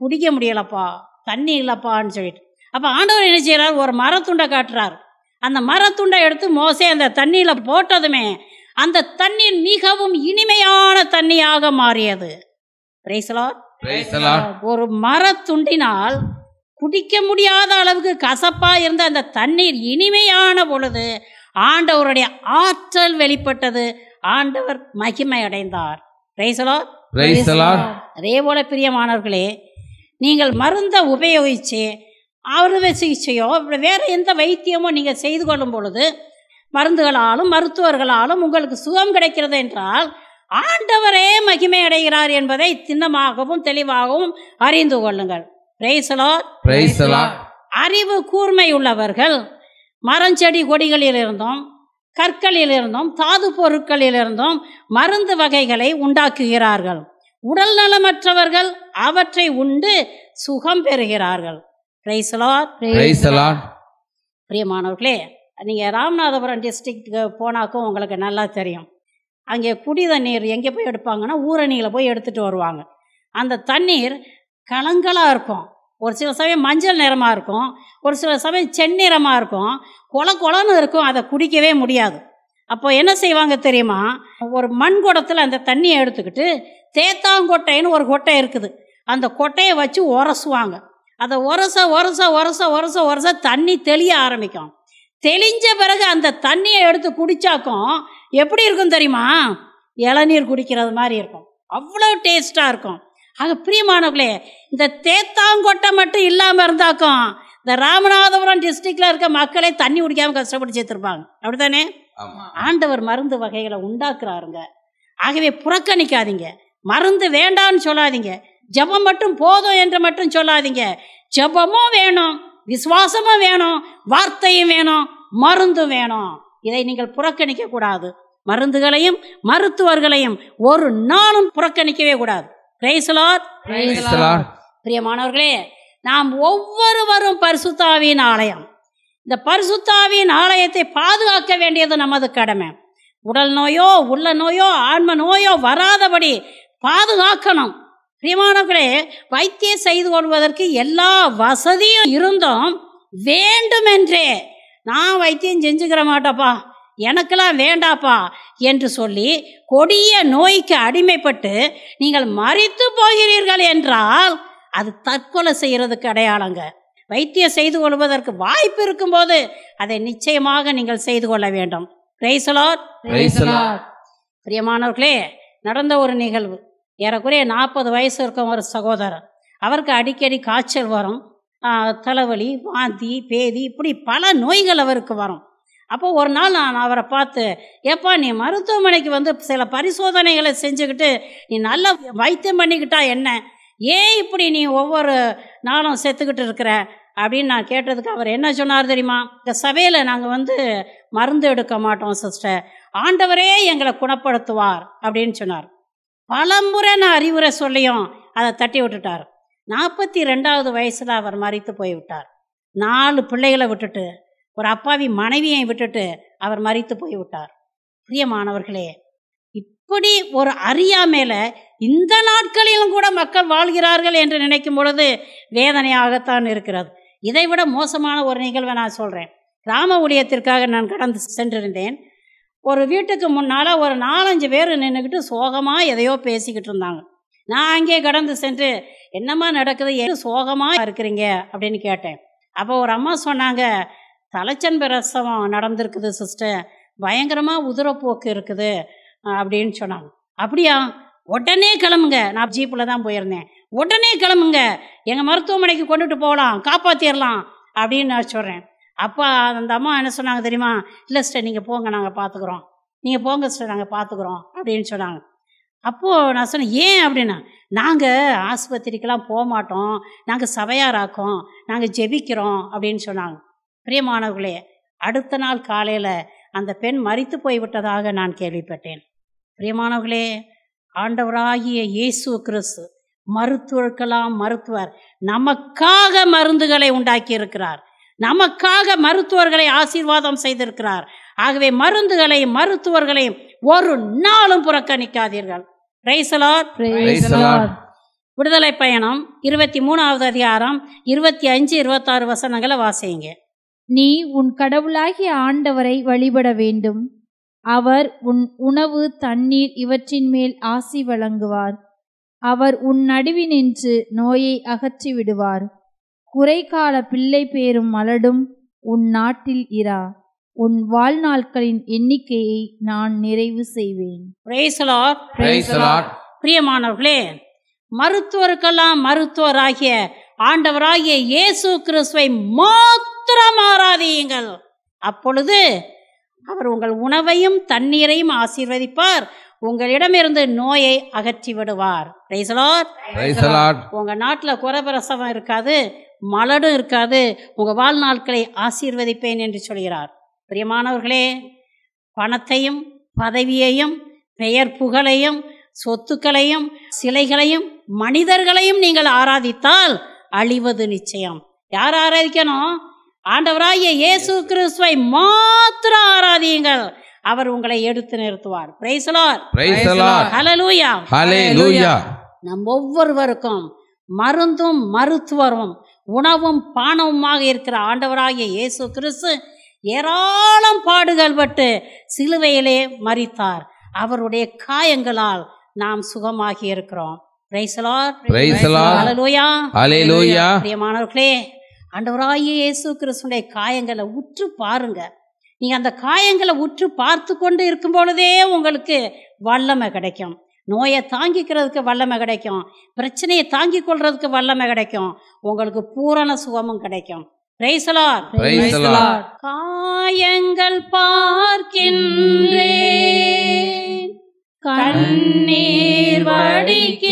Speaker 1: குடிக்க முடியலப்பா தண்ணி இல்லைப்பான்னு சொல்லிட்டு அப்போ ஆண்டவர் என்ன செய்கிறார் ஒரு மரத்துண்டை காட்டுறார் அந்த மரத்துண்டை எடுத்து மோசை அந்த தண்ணியில் போட்டதுமே அந்த தண்ணீர் மிகவும் இனிமையான தண்ணியாக மாறியது பிரேசலார் ஒரு மரத்துண்டினால் குடிக்க முடியாத அளவுக்கு கசப்பா இருந்த அந்த தண்ணீர் இனிமையான பொழுது ஆண்டவருடைய ஆற்றல் வெளிப்பட்டது ஆண்டவர் மகிமை அடைந்தார் அதே போல பிரியமானவர்களே நீங்கள் மருந்தை உபயோகிச்சு அறுவை சிகிச்சையோ வேறு எந்த வைத்தியமோ நீங்கள் செய்து கொள்ளும் பொழுது மருந்துகளாலும் மருத்துவர்களாலும் உங்களுக்கு சுகம் கிடைக்கிறது என்றால் ஆண்டவரே மகிமை அடைகிறார் என்பதை சின்னமாகவும் தெளிவாகவும் அறிந்து கொள்ளுங்கள் அறிவு கூர்மை உள்ளவர்கள் மரம் செடி கொடிகளில் இருந்தும் கற்களில் இருந்தும் தாது பொருட்களில் இருந்தும் மருந்து வகைகளை உண்டாக்குகிறார்கள் உடல் நலமற்றவர்கள் அவற்றை உண்டு சுகம் பெறுகிறார்கள் பிரியமானவர்களே நீங்கள் ராமநாதபுரம் டிஸ்ட்ரிக்ட்டுக்கு போனாக்கும் உங்களுக்கு நல்லா தெரியும் அங்கே குடி தண்ணீர் எங்கே போய் எடுப்பாங்கன்னா ஊரணியில் போய் எடுத்துகிட்டு வருவாங்க அந்த தண்ணீர் கலங்கலாக இருக்கும் ஒரு சில சமயம் மஞ்சள் நிறமாக இருக்கும் ஒரு சில சமயம் செந்நிறமாக இருக்கும் கொல கொலன்னு இருக்கும் அதை குடிக்கவே முடியாது அப்போ என்ன செய்வாங்க தெரியுமா ஒரு மண் குடத்தில் அந்த தண்ணியை எடுத்துக்கிட்டு தேத்தாங்கொட்டைன்னு ஒரு கொட்டை இருக்குது அந்த கொட்டையை வச்சு உரசுவாங்க அதை உரச உரச உரச உரச உரச தண்ணி தெளிய ஆரம்பிக்கும் தெளிஞ்ச பிறகு அந்த தண்ணியை எடுத்து குடித்தாக்கும் எப்படி இருக்கும் தெரியுமா இளநீர் குடிக்கிறது மாதிரி இருக்கும் அவ்வளோ டேஸ்ட்டாக இருக்கும் ஆக பிரியமானவர்களே இந்த தேத்தாங்கொட்டை மட்டும் இல்லாமல் இருந்தாக்கும் இந்த ராமநாதபுரம் டிஸ்ட்ரிக்டில் இருக்க மக்களே தண்ணி குடிக்காமல் கஷ்டப்பட்டு சேர்த்துருப்பாங்க அப்படித்தானே ஆண்டவர் மருந்து வகைகளை உண்டாக்குறாருங்க ஆகவே புறக்கணிக்காதீங்க மருந்து வேண்டான்னு சொல்லாதீங்க ஜபம் மட்டும் போதும் என்று மட்டும் சொல்லாதீங்க ஜபமும் வேணும் விசுவாசமும் வேணும் வார்த்தையும் வேணும் மருந்தும் வேணும் இதை நீங்கள் புறக்கணிக்க கூடாது மருந்துகளையும் மருத்துவர்களையும் ஒரு நாளும் புறக்கணிக்கவே கூடாது பிரியமானவர்களே நாம் ஒவ்வொருவரும் பரிசுத்தாவின் ஆலயம் இந்த பரிசுத்தாவின் ஆலயத்தை பாதுகாக்க வேண்டியது நமது கடமை உடல் நோயோ உள்ள நோயோ ஆன்ம நோயோ வராதபடி பாதுகாக்கணும் பிரியமானவர்களே வைத்தியம் செய்து கொள்வதற்கு எல்லா வசதியும் இருந்தும் வேண்டுமென்றே நான் வைத்தியம் செஞ்சுக்கிற மாட்டேப்பா எனக்கெல்லாம் வேண்டாப்பா என்று சொல்லி கொடிய நோய்க்கு அடிமைப்பட்டு நீங்கள் மறித்து போகிறீர்கள் என்றால் அது தற்கொலை செய்கிறதுக்கு அடையாளங்க வைத்தியம் செய்து கொள்வதற்கு வாய்ப்பு இருக்கும்போது அதை நிச்சயமாக நீங்கள் செய்து கொள்ள வேண்டும் பிரியமானவர்களே நடந்த ஒரு நிகழ்வு ஏறக்குறைய நாற்பது வயசு இருக்கும் ஒரு சகோதரர் அவருக்கு அடிக்கடி காய்ச்சல் வரும் தலைவலி வாந்தி பேதி இப்படி பல நோய்கள் அவருக்கு வரும் அப்போ ஒரு நாள் நான் அவரை பார்த்து ஏப்பா நீ மருத்துவமனைக்கு வந்து சில பரிசோதனைகளை செஞ்சுக்கிட்டு நீ நல்லா வைத்தியம் பண்ணிக்கிட்டா என்ன ஏன் இப்படி நீ ஒவ்வொரு நாளும் செத்துக்கிட்டு இருக்கிற அப்படின்னு நான் கேட்டதுக்கு அவர் என்ன சொன்னார் தெரியுமா இந்த சபையில் நாங்கள் வந்து மருந்து எடுக்க மாட்டோம் சிஸ்டர் ஆண்டவரே எங்களை குணப்படுத்துவார் அப்படின்னு சொன்னார் பலமுறை நான் அறிவுரை சொல்லியும் அதை தட்டி விட்டுட்டார் நாற்பத்தி ரெண்டாவது வயசில் அவர் மறித்து போய்விட்டார் நாலு பிள்ளைகளை விட்டுட்டு ஒரு அப்பாவி மனைவியை விட்டுட்டு அவர் மறித்து போய்விட்டார் பிரியமானவர்களே இப்படி ஒரு அறியாமையில் இந்த நாட்களிலும் கூட மக்கள் வாழ்கிறார்கள் என்று நினைக்கும் பொழுது வேதனையாகத்தான் இருக்கிறது இதைவிட மோசமான ஒரு நிகழ்வை நான் சொல்கிறேன் கிராம ஊழியத்திற்காக நான் கடந்து சென்றிருந்தேன் ஒரு வீட்டுக்கு முன்னால் ஒரு நாலஞ்சு பேர் நின்றுக்கிட்டு சோகமாக எதையோ பேசிக்கிட்டு இருந்தாங்க நான் அங்கே கடந்து சென்று என்னம்மா நடக்குது ஏன் சோகமாக இருக்கிறீங்க அப்படின்னு கேட்டேன் அப்போ ஒரு அம்மா சொன்னாங்க தலைச்சன் பிரசவம் நடந்திருக்குது சிஸ்டர் பயங்கரமாக உதிரப்போக்கு இருக்குது அப்படின்னு சொன்னாங்க அப்படியா உடனே கிளம்புங்க நான் ஜீப்பில் தான் போயிருந்தேன் உடனே கிளம்புங்க எங்கள் மருத்துவமனைக்கு கொண்டுட்டு போகலாம் காப்பாற்றிடலாம் அப்படின்னு நான் சொல்கிறேன் அப்போ அந்த அம்மா என்ன சொன்னாங்க தெரியுமா இல்லை சிஸ்டர் நீங்கள் போங்க நாங்கள் பார்த்துக்குறோம் நீங்கள் போங்க சிஸ்டர் நாங்கள் பார்த்துக்குறோம் அப்படின்னு சொன்னாங்க அப்போது நான் சொன்னேன் ஏன் அப்படின்னா நாங்கள் ஆஸ்பத்திரிக்கெலாம் போக மாட்டோம் நாங்கள் சபையாராக்கோம் நாங்கள் ஜெபிக்கிறோம் அப்படின்னு சொன்னாங்க பிரியமானவர்களே அடுத்த நாள் காலையில் அந்த பெண் மறித்து போய்விட்டதாக நான் கேள்விப்பட்டேன் பிரியமானவர்களே ஆண்டவராகிய இயேசு கிறிஸ்து மருத்துவர்களாம் மருத்துவர் நமக்காக மருந்துகளை உண்டாக்கி இருக்கிறார் நமக்காக மருத்துவர்களை ஆசீர்வாதம் செய்திருக்கிறார் ஆகவே மருந்துகளையும் மருத்துவர்களையும் ஒரு நாளும் புறக்கணிக்காதீர்கள் விடுதலை பயணம் இருபத்தி மூணாவது அதிகாரம் இருபத்தி அஞ்சு இருபத்தாறு வசனங்களை வாசிங்க
Speaker 2: நீ உன் கடவுளாகிய ஆண்டவரை வழிபட வேண்டும் அவர் உன் உணவு தண்ணீர் இவற்றின் மேல் ஆசி வழங்குவார் அவர் உன் நடுவினின்று நோயை அகற்றி விடுவார் குறைகால பிள்ளை பேரும் மலடும் உன் நாட்டில் இரா உன் வாழ்நாட்களின் எண்ணிக்கையை நான்
Speaker 1: நிறைவு செய்வேன் பிரியமானவர்களே மருத்துவருக்கெல்லாம் மருத்துவராகிய ஆண்டவராகிய இயேசு கிறிஸ்துவை மாத்திரம் அப்பொழுது அவர் உங்கள் உணவையும் தண்ணீரையும் ஆசீர்வதிப்பார் உங்களிடமிருந்து நோயை அகற்றி விடுவார் உங்க நாட்டில் குறபிரசவம் இருக்காது மலடும் இருக்காது உங்க வாழ்நாட்களை ஆசீர்வதிப்பேன் என்று சொல்கிறார் பிரியமானவர்களே பணத்தையும் பதவியையும் பெயர் புகழையும் சொத்துக்களையும் சிலைகளையும் மனிதர்களையும் நீங்கள் ஆராதித்தால் அழிவது நிச்சயம் யார் ஆராதிக்கணும் ஆண்டவராகிய இயேசு கிறிஸ்துவை மாத்திரம் ஆராதியுங்கள் அவர் உங்களை எடுத்து நிறுத்துவார் நம் ஒவ்வொருவருக்கும் மருந்தும் மருத்துவரும் உணவும் பானவுமாக இருக்கிற ஆண்டவராகிய இயேசு கிறிஸ்து ஏராளம் பாடுகள் பட்டு சிலுவையிலே மறித்தார் அவருடைய காயங்களால் நாம் சுகமாகி இருக்கிறோம் பிரியமானவர்களே அண்டவராய இயேசு கிறிஸ்துடைய காயங்களை உற்று பாருங்க நீங்க அந்த காயங்களை உற்று பார்த்து கொண்டு இருக்கும் பொழுதே உங்களுக்கு வல்லமை கிடைக்கும் நோயை தாங்கிக்கிறதுக்கு வல்லமை கிடைக்கும் பிரச்சனையை தாங்கிக் கொள்றதுக்கு வல்லமை கிடைக்கும் உங்களுக்கு பூரண சுகமும் கிடைக்கும் காயங்கள் பார்க்கின்றே
Speaker 2: கண்ணீர் வடிக்க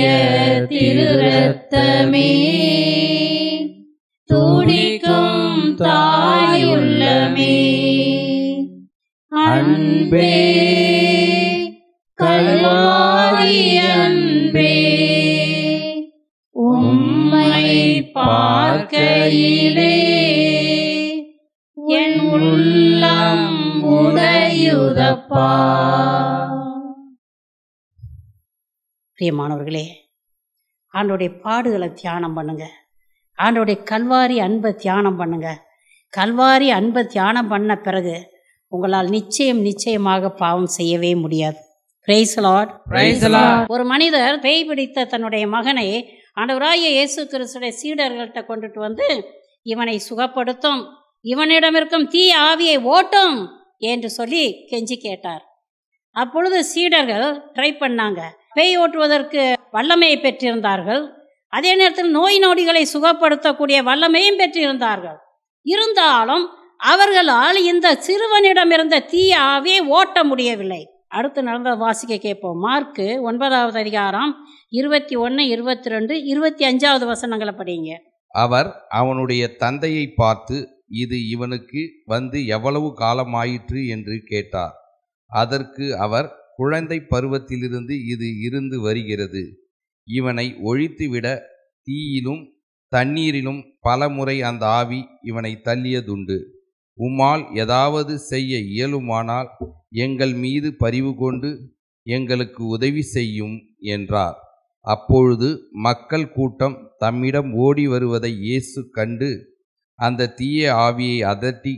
Speaker 2: தூய திருரத்தமே துடிக்கும் தாயுள்ளமே
Speaker 3: அன்பே
Speaker 2: கல்வாரி அன்பே
Speaker 3: உம்மை பார்க்கையிலே என் உள்ளம் உடையுதப்பா
Speaker 1: பிரியமானவர்களே ஆண்டோடைய பாடுகளை தியானம் பண்ணுங்க ஆண்டோடைய கல்வாரி அன்பை தியானம் பண்ணுங்க கல்வாரி அன்பை தியானம் பண்ண பிறகு உங்களால் நிச்சயம் நிச்சயமாக பாவம் செய்யவே முடியாது ஒரு மனிதர் பேய் பிடித்த தன்னுடைய மகனை ஆண்டவராய இயேசு கிறிஸ்துடைய சீடர்கள்ட்ட கொண்டுட்டு வந்து இவனை சுகப்படுத்தும் இவனிடம் இருக்கும் தீ ஆவியை ஓட்டும் என்று சொல்லி கெஞ்சி கேட்டார் அப்பொழுது சீடர்கள் ட்ரை பண்ணாங்க பேய் ஓட்டுவதற்கு வல்லமையை பெற்றிருந்தார்கள் அதே நேரத்தில் நோய் நொடிகளை சுகப்படுத்தக்கூடிய வல்லமையும் பெற்றிருந்தார்கள் இருந்தாலும் அவர்களால் இந்த சிறுவனிடம் இருந்த தீய ஆவியை ஓட்ட முடியவில்லை அடுத்து நடந்த வாசிக்க கேட்போம் மார்க்கு ஒன்பதாவது அதிகாரம் இருபத்தி ஒன்று இருபத்தி ரெண்டு இருபத்தி அஞ்சாவது வசனங்களை படிங்க
Speaker 4: அவர் அவனுடைய தந்தையை பார்த்து இது இவனுக்கு வந்து எவ்வளவு காலமாயிற்று என்று கேட்டார் அதற்கு அவர் குழந்தை பருவத்திலிருந்து இது இருந்து வருகிறது இவனை ஒழித்துவிட தீயிலும் தண்ணீரிலும் பலமுறை அந்த ஆவி இவனை தள்ளியதுண்டு உம்மால் ஏதாவது செய்ய இயலுமானால் எங்கள் மீது பரிவு கொண்டு எங்களுக்கு உதவி செய்யும் என்றார் அப்பொழுது மக்கள் கூட்டம் தம்மிடம் ஓடி வருவதை இயேசு கண்டு அந்த தீய ஆவியை அதட்டி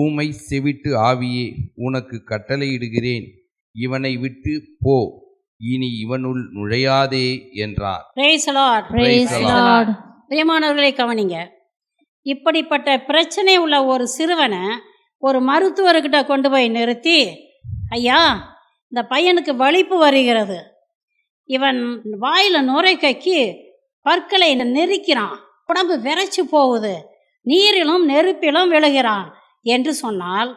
Speaker 4: ஊமை செவிட்டு ஆவியே உனக்கு கட்டளையிடுகிறேன் இவனை விட்டு போ இனி இவனுள் நுழையாதே என்றார்
Speaker 1: பிரியமானவர்களை கவனிங்க இப்படிப்பட்ட பிரச்சனை உள்ள ஒரு சிறுவனை ஒரு மருத்துவர்கிட்ட கொண்டு போய் நிறுத்தி ஐயா இந்த பையனுக்கு வலிப்பு வருகிறது இவன் வாயில் நுரை கக்கி பற்களை நெருக்கிறான் உடம்பு விரைச்சி போகுது நீரிலும் நெருப்பிலும் விழுகிறான் என்று சொன்னால்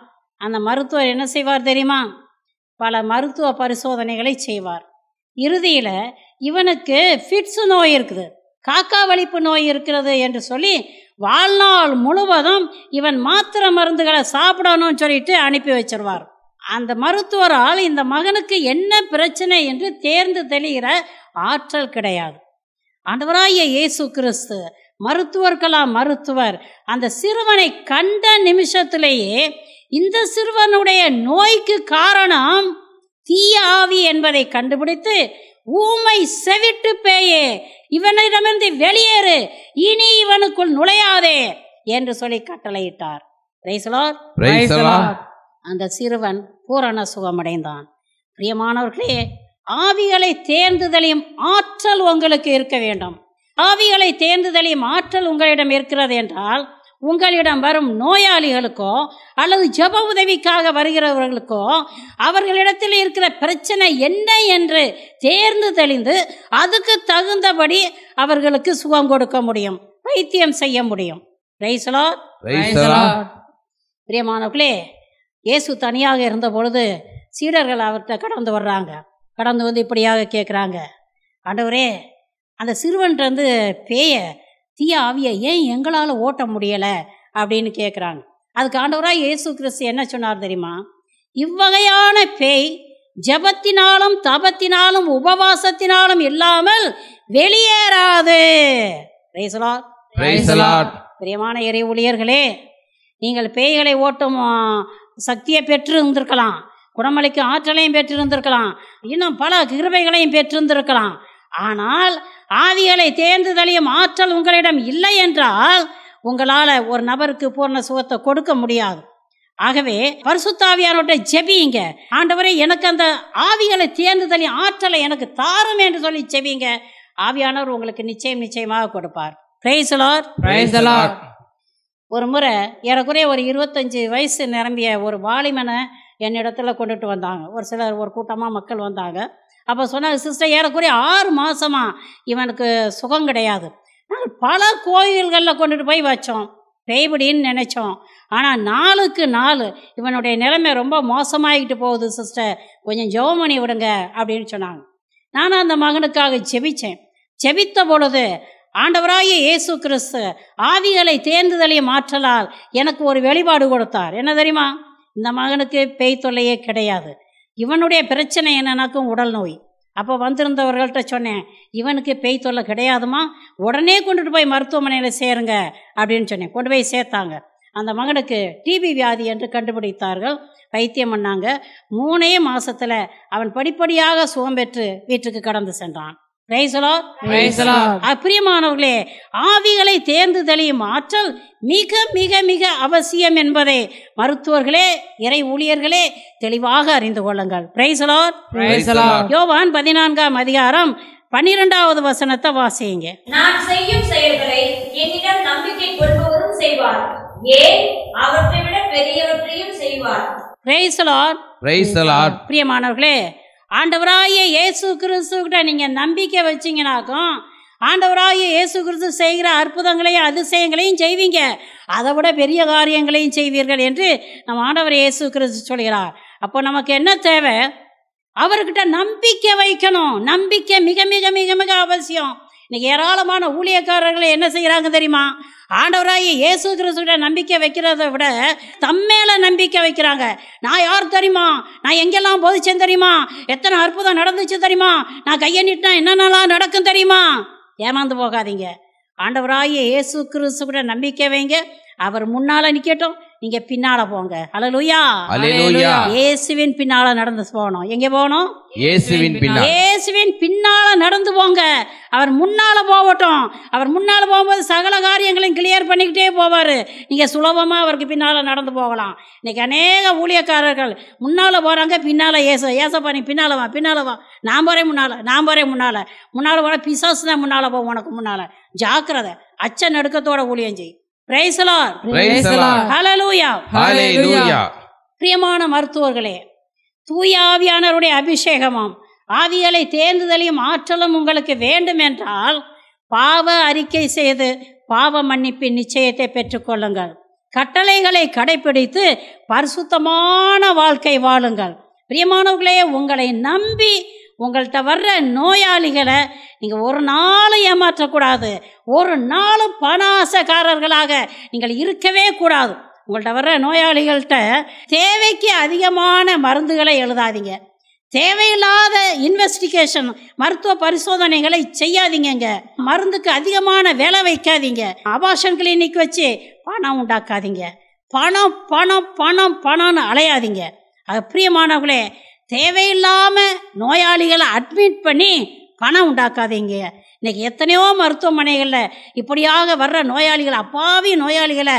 Speaker 1: அந்த மருத்துவர் என்ன செய்வார் தெரியுமா பல மருத்துவ பரிசோதனைகளை செய்வார் இறுதியில் இவனுக்கு ஃபிட்ஸு நோய் இருக்குது காக்கா வலிப்பு நோய் இருக்கிறது என்று சொல்லி வாழ்நாள் முழுவதும் இவன் மாத்திரை மருந்துகளை சாப்பிடணும்னு சொல்லிட்டு அனுப்பி வச்சிருவார் அந்த மருத்துவரால் இந்த மகனுக்கு என்ன பிரச்சனை என்று தேர்ந்து தெளிகிற ஆற்றல் கிடையாது ஆண்டவராய இயேசு கிறிஸ்து மருத்துவர்களா மருத்துவர் அந்த சிறுவனை கண்ட நிமிஷத்திலேயே இந்த சிறுவனுடைய நோய்க்கு காரணம் தீய ஆவி என்பதை கண்டுபிடித்து ஊமை செவிட்டு பேயே இவனிடமிருந்து வெளியேறு இனி இவனுக்குள் நுழையாதே என்று சொல்லி கட்டளையிட்டார் அந்த சிறுவன் பூரண சுகமடைந்தான் பிரியமானவர்களே ஆவிகளை தேர்ந்துதலையும் ஆற்றல் உங்களுக்கு இருக்க வேண்டும் ஆவிகளை தேர்ந்துதலையும் ஆற்றல் உங்களிடம் இருக்கிறது என்றால் உங்களிடம் வரும் நோயாளிகளுக்கோ அல்லது ஜப உதவிக்காக வருகிறவர்களுக்கோ அவர்களிடத்தில் இருக்கிற பிரச்சனை என்ன என்று தேர்ந்து தெளிந்து அதுக்கு தகுந்தபடி அவர்களுக்கு சுகம் கொடுக்க முடியும் வைத்தியம் செய்ய முடியும் ரைசலா பிரியமானவர்களே இயேசு தனியாக இருந்த பொழுது சீடர்கள் அவர்கிட்ட கடந்து வர்றாங்க கடந்து வந்து இப்படியாக கேட்குறாங்க ஆண்டவரே அந்த சிறுவன் வந்து பேயை தீய ஆவியை ஏன் எங்களால் ஓட்ட முடியலை அப்படின்னு கேட்குறாங்க அதுக்கு ஆண்டவராக இயேசு கிறிஸ்து என்ன சொன்னார் தெரியுமா இவ்வகையான பேய் ஜபத்தினாலும் தபத்தினாலும் உபவாசத்தினாலும் இல்லாமல் வெளியேறாது பிரியமான இறை ஊழியர்களே நீங்கள் பேய்களை ஓட்டும் சக்தியை பெற்று இருந்திருக்கலாம் குணமளிக்கும் ஆற்றலையும் பெற்றிருந்திருக்கலாம் இன்னும் பல கிருபைகளையும் பெற்றிருந்திருக்கலாம் ஆனால் ஆவிகளை தேர்ந்து தழியும் ஆற்றல் உங்களிடம் இல்லை என்றால் உங்களால் ஒரு நபருக்கு பூர்ண சுகத்தை கொடுக்க முடியாது ஆகவே பரிசுத்தாவியாரோட ஜெபிங்க ஆண்டவரே எனக்கு அந்த ஆவிகளை தேர்ந்து தெளியும் ஆற்றலை எனக்கு தாரும் என்று சொல்லி ஜெபிங்க ஆவியானவர் உங்களுக்கு நிச்சயம் நிச்சயமாக கொடுப்பார் ஒரு முறை ஏறக்குறைய ஒரு இருபத்தஞ்சு வயசு நிரம்பிய ஒரு வாலிமனை என்னிடத்துல கொண்டுட்டு வந்தாங்க ஒரு சிலர் ஒரு கூட்டமாக மக்கள் வந்தாங்க அப்போ சொன்னாங்க சிஸ்டர் ஏறக்குறைய ஆறு மாதமாக இவனுக்கு சுகம் கிடையாது நாங்கள் பல கோயில்களில் கொண்டுட்டு போய் வச்சோம் பேய்படின்னு நினச்சோம் ஆனால் நாளுக்கு நாள் இவனுடைய நிலைமை ரொம்ப மோசமாகிட்டு போகுது சிஸ்டர் கொஞ்சம் ஜெபம் பண்ணி விடுங்க அப்படின்னு சொன்னாங்க நானும் அந்த மகனுக்காக ஜெபித்தேன் ஜெபித்த பொழுது ஆண்டவராய இயேசு கிறிஸ்து ஆவிகளை தேர்ந்துதலை மாற்றலால் எனக்கு ஒரு வெளிப்பாடு கொடுத்தார் என்ன தெரியுமா இந்த மகனுக்கு பேய் தொல்லையே கிடையாது இவனுடைய பிரச்சனை என்னன்னாக்கும் உடல் நோய் அப்போ வந்திருந்தவர்கள்ட்ட சொன்னேன் இவனுக்கு பேய் தொல்லை கிடையாதுமா உடனே கொண்டுட்டு போய் மருத்துவமனையில் சேருங்க அப்படின்னு சொன்னேன் கொண்டு போய் சேர்த்தாங்க அந்த மகனுக்கு டிபி வியாதி என்று கண்டுபிடித்தார்கள் வைத்தியம் பண்ணாங்க மூணே மாதத்தில் அவன் படிப்படியாக சுகம் பெற்று வீட்டுக்கு கடந்து சென்றான் பிரியமானவர்களே ஆவிகளை தேர்ந்து தெளியும் ஆற்றல் மிக மிக மிக அவசியம் என்பதை மருத்துவர்களே இறை ஊழியர்களே தெளிவாக அறிந்து கொள்ளுங்கள் யோவான் பதினான்காம் அதிகாரம் பன்னிரெண்டாவது வசனத்தை வாசியுங்க
Speaker 2: நான் செய்யும் செயல்களை என்னிடம் நம்பிக்கை கொள்பவரும் செய்வார்
Speaker 1: ஏ அவற்றை விட பெரியவற்றையும் செய்வார் பிரியமானவர்களே ஆண்டவராய இயேசு கிறிஸ்துக்கிட்ட நீங்கள் நம்பிக்கை வச்சிங்கனாக்கும் ஆண்டவராக இயேசு கிறிஸ்து செய்கிற அற்புதங்களையும் அதிசயங்களையும் செய்வீங்க அதை விட பெரிய காரியங்களையும் செய்வீர்கள் என்று நம்ம ஆண்டவர் இயேசு கிறிஸ்து சொல்கிறார் அப்போ நமக்கு என்ன தேவை அவர்கிட்ட நம்பிக்கை வைக்கணும் நம்பிக்கை மிக மிக மிக மிக அவசியம் இன்னைக்கு ஏராளமான ஊழியக்காரர்களை என்ன செய்கிறாங்க தெரியுமா ஆண்டவராகி இயேசு கிறிஸ்துவிட நம்பிக்கை வைக்கிறத விட தம்மேல நம்பிக்கை வைக்கிறாங்க நான் யார் தெரியுமா நான் எங்கெல்லாம் போதிச்சேன் தெரியுமா எத்தனை அற்புதம் நடந்துச்சு தெரியுமா நான் கையை நீட்டினா என்னென்னலாம் நடக்கும் தெரியுமா ஏமாந்து போகாதீங்க ஆண்டவராகிய இயேசு கிறிஸ்துவிட நம்பிக்கை வைங்க அவர் முன்னால் நிற்கட்டும் நீங்க பின்னால போங்க அலலுயா இயேசுவின் பின்னால நடந்து போகணும் எங்க போகணும் இயேசுவின் பின்னால இயேசுவின் பின்னால நடந்து போங்க அவர் முன்னால போகட்டும் அவர் முன்னால போகும்போது சகல காரியங்களையும் கிளியர் பண்ணிக்கிட்டே போவார் நீங்கள் சுலபமாக அவருக்கு பின்னால் நடந்து போகலாம் இன்னைக்கு அநேக ஊழியக்காரர்கள் முன்னால் போகிறாங்க பின்னால ஏச ஏசப்பா நீ பின்னால் வா பின்னால வா நான் போறே முன்னால் நான் போறே முன்னால் முன்னால போனால் பிசாசு தான் முன்னால் போ உனக்கு முன்னால் ஜாக்கிரதை அச்ச நடுக்கத்தோட ஊழியம் செய்யும் பிரியமான மருத்துவர்களே தூய ஆவியானவருடைய அபிஷேகமாம் ஆவிகளை தேர்ந்துதலையும் ஆற்றலும் உங்களுக்கு வேண்டும் என்றால் பாவ அறிக்கை செய்து பாவ மன்னிப்பின் நிச்சயத்தை பெற்றுக்கொள்ளுங்கள் கட்டளைகளை கடைபிடித்து பரிசுத்தமான வாழ்க்கை வாழுங்கள் பிரியமானவர்களே உங்களை நம்பி உங்கள்கிட்ட வர்ற நோயாளிகளை நீங்கள் ஒரு நாளும் ஏமாற்றக்கூடாது ஒரு நாளும் பணாசக்காரர்களாக நீங்கள் இருக்கவே கூடாது உங்கள்கிட்ட வர்ற நோயாளிகள்கிட்ட தேவைக்கு அதிகமான மருந்துகளை எழுதாதீங்க தேவையில்லாத இன்வெஸ்டிகேஷன் மருத்துவ பரிசோதனைகளை செய்யாதீங்கங்க மருந்துக்கு அதிகமான விலை வைக்காதீங்க அபாஷன் கிளினிக் வச்சு பணம் உண்டாக்காதீங்க பணம் பணம் பணம் பணம்னு அலையாதீங்க அது பிரியமானவர்களே தேவையில்லாமல் நோயாளிகளை அட்மிட் பண்ணி பணம் உண்டாக்காதீங்க இன்றைக்கி எத்தனையோ மருத்துவமனைகளில் இப்படியாக வர்ற நோயாளிகளை அப்பாவி நோயாளிகளை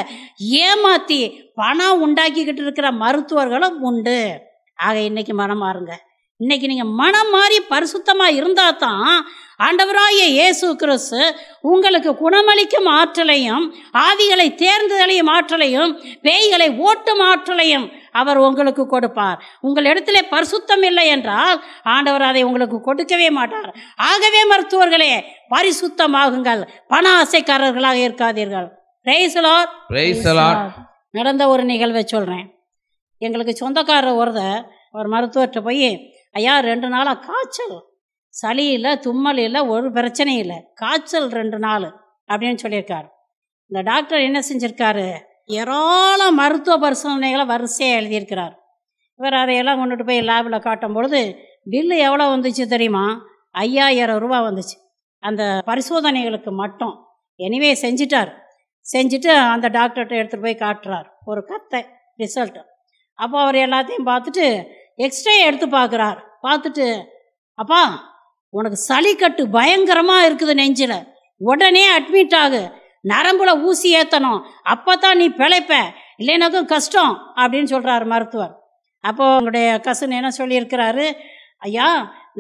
Speaker 1: ஏமாற்றி பணம் உண்டாக்கிக்கிட்டு இருக்கிற மருத்துவர்களும் உண்டு ஆக இன்றைக்கி மனம் மாறுங்க இன்றைக்கி நீங்கள் மனம் மாறி பரிசுத்தமாக இருந்தால் தான் ஆண்டவராய இயேசு கிறிஸ்து உங்களுக்கு குணமளிக்கும் ஆற்றலையும் ஆவிகளை தேர்ந்ததலையும் ஆற்றலையும் பேய்களை ஓட்டும் ஆற்றலையும் அவர் உங்களுக்கு கொடுப்பார் உங்கள் இடத்துல பரிசுத்தம் இல்லை என்றால் ஆண்டவர் அதை உங்களுக்கு கொடுக்கவே மாட்டார் ஆகவே மருத்துவர்களே பரிசுத்தமாகுங்கள் பண ஆசைக்காரர்களாக இருக்காதீர்கள் நடந்த ஒரு நிகழ்வை சொல்கிறேன் எங்களுக்கு சொந்தக்காரர் ஒருத ஒரு மருத்துவர்கிட்ட போய் ஐயா ரெண்டு நாளாக காய்ச்சல் சளி இல்லை தும்மல் இல்லை ஒரு பிரச்சனையும் இல்லை காய்ச்சல் ரெண்டு நாள் அப்படின்னு சொல்லியிருக்காரு இந்த டாக்டர் என்ன செஞ்சுருக்காரு ஏராளம் மருத்துவ பரிசோதனைகளை வரிசையாக எழுதியிருக்கிறார் இவர் அதையெல்லாம் கொண்டுட்டு போய் லேபில் காட்டும் பொழுது பில்லு எவ்வளோ வந்துச்சு தெரியுமா ஐயாயிரம் ரூபா வந்துச்சு அந்த பரிசோதனைகளுக்கு மட்டும் எனிவே செஞ்சிட்டார் செஞ்சுட்டு அந்த டாக்டர்கிட்ட எடுத்துகிட்டு போய் காட்டுறார் ஒரு கத்தை ரிசல்ட்டு அப்போ அவர் எல்லாத்தையும் பார்த்துட்டு எக்ஸ்ரே எடுத்து பார்க்குறார் பார்த்துட்டு அப்பா உனக்கு சளிக்கட்டு பயங்கரமாக இருக்குது நெஞ்சில் உடனே அட்மிட் ஆகு நரம்புல ஊசி ஏற்றணும் அப்போ தான் நீ பிழைப்ப இல்லைனாக்கும் கஷ்டம் அப்படின்னு சொல்கிறாரு மருத்துவர் அப்போது உங்களுடைய கசன் என்ன சொல்லியிருக்கிறாரு ஐயா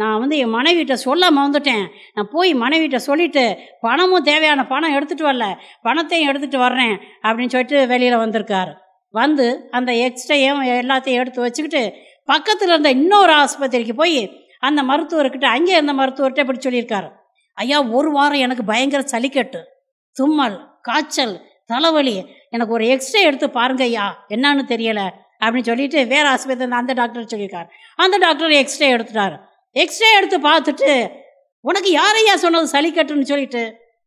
Speaker 1: நான் வந்து என் மனைவிட்ட சொல்ல மறந்துட்டேன் நான் போய் மனைவிட்ட சொல்லிவிட்டு பணமும் தேவையான பணம் எடுத்துகிட்டு வரல பணத்தையும் எடுத்துகிட்டு வர்றேன் அப்படின்னு சொல்லிட்டு வெளியில் வந்திருக்காரு வந்து அந்த எக்ஸ்ட்ரையும் எல்லாத்தையும் எடுத்து வச்சுக்கிட்டு பக்கத்தில் இருந்த இன்னொரு ஆஸ்பத்திரிக்கு போய் அந்த மருத்துவர்கிட்ட அங்கே இருந்த மருத்துவர்கிட்ட இப்படி சொல்லியிருக்காரு ஐயா ஒரு வாரம் எனக்கு பயங்கர சளிக்கட்டு தும்மல் காய்ச்சல் தலைவலி எனக்கு ஒரு எக்ஸ்ரே எடுத்து பாருங்க ஐயா என்னான்னு தெரியலை அப்படின்னு சொல்லிட்டு வேறு ஆஸ்பத்திரி அந்த டாக்டர் சொல்லியிருக்காரு அந்த டாக்டர் எக்ஸ்ரே எடுத்துட்டாரு எக்ஸ்ரே எடுத்து பார்த்துட்டு உனக்கு ஐயா சொன்னது சளிக்கட்டுன்னு சொல்லிட்டு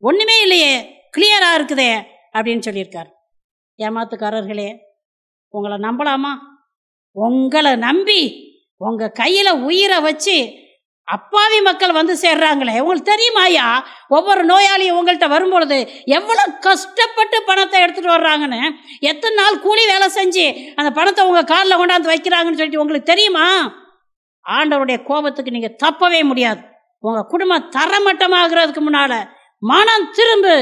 Speaker 1: ஒன்றுமே இல்லையே கிளியராக இருக்குதே அப்படின்னு சொல்லியிருக்கார் ஏமாத்துக்காரர்களே உங்களை நம்பலாமா உங்களை நம்பி உங்கள் கையில் உயிரை வச்சு அப்பாவி மக்கள் வந்து சேர்றாங்களே உங்களுக்கு தெரியுமாயா ஒவ்வொரு நோயாளியும் உங்கள்கிட்ட வரும்பொழுது எவ்வளோ கஷ்டப்பட்டு பணத்தை எடுத்துகிட்டு வர்றாங்கன்னு எத்தனை நாள் கூலி வேலை செஞ்சு அந்த பணத்தை உங்கள் காலில் கொண்டாந்து வைக்கிறாங்கன்னு சொல்லிட்டு உங்களுக்கு தெரியுமா ஆண்டவருடைய கோபத்துக்கு நீங்கள் தப்பவே முடியாது உங்கள் குடும்பம் தரமட்டமாகிறதுக்கு முன்னால் மனம் திரும்பு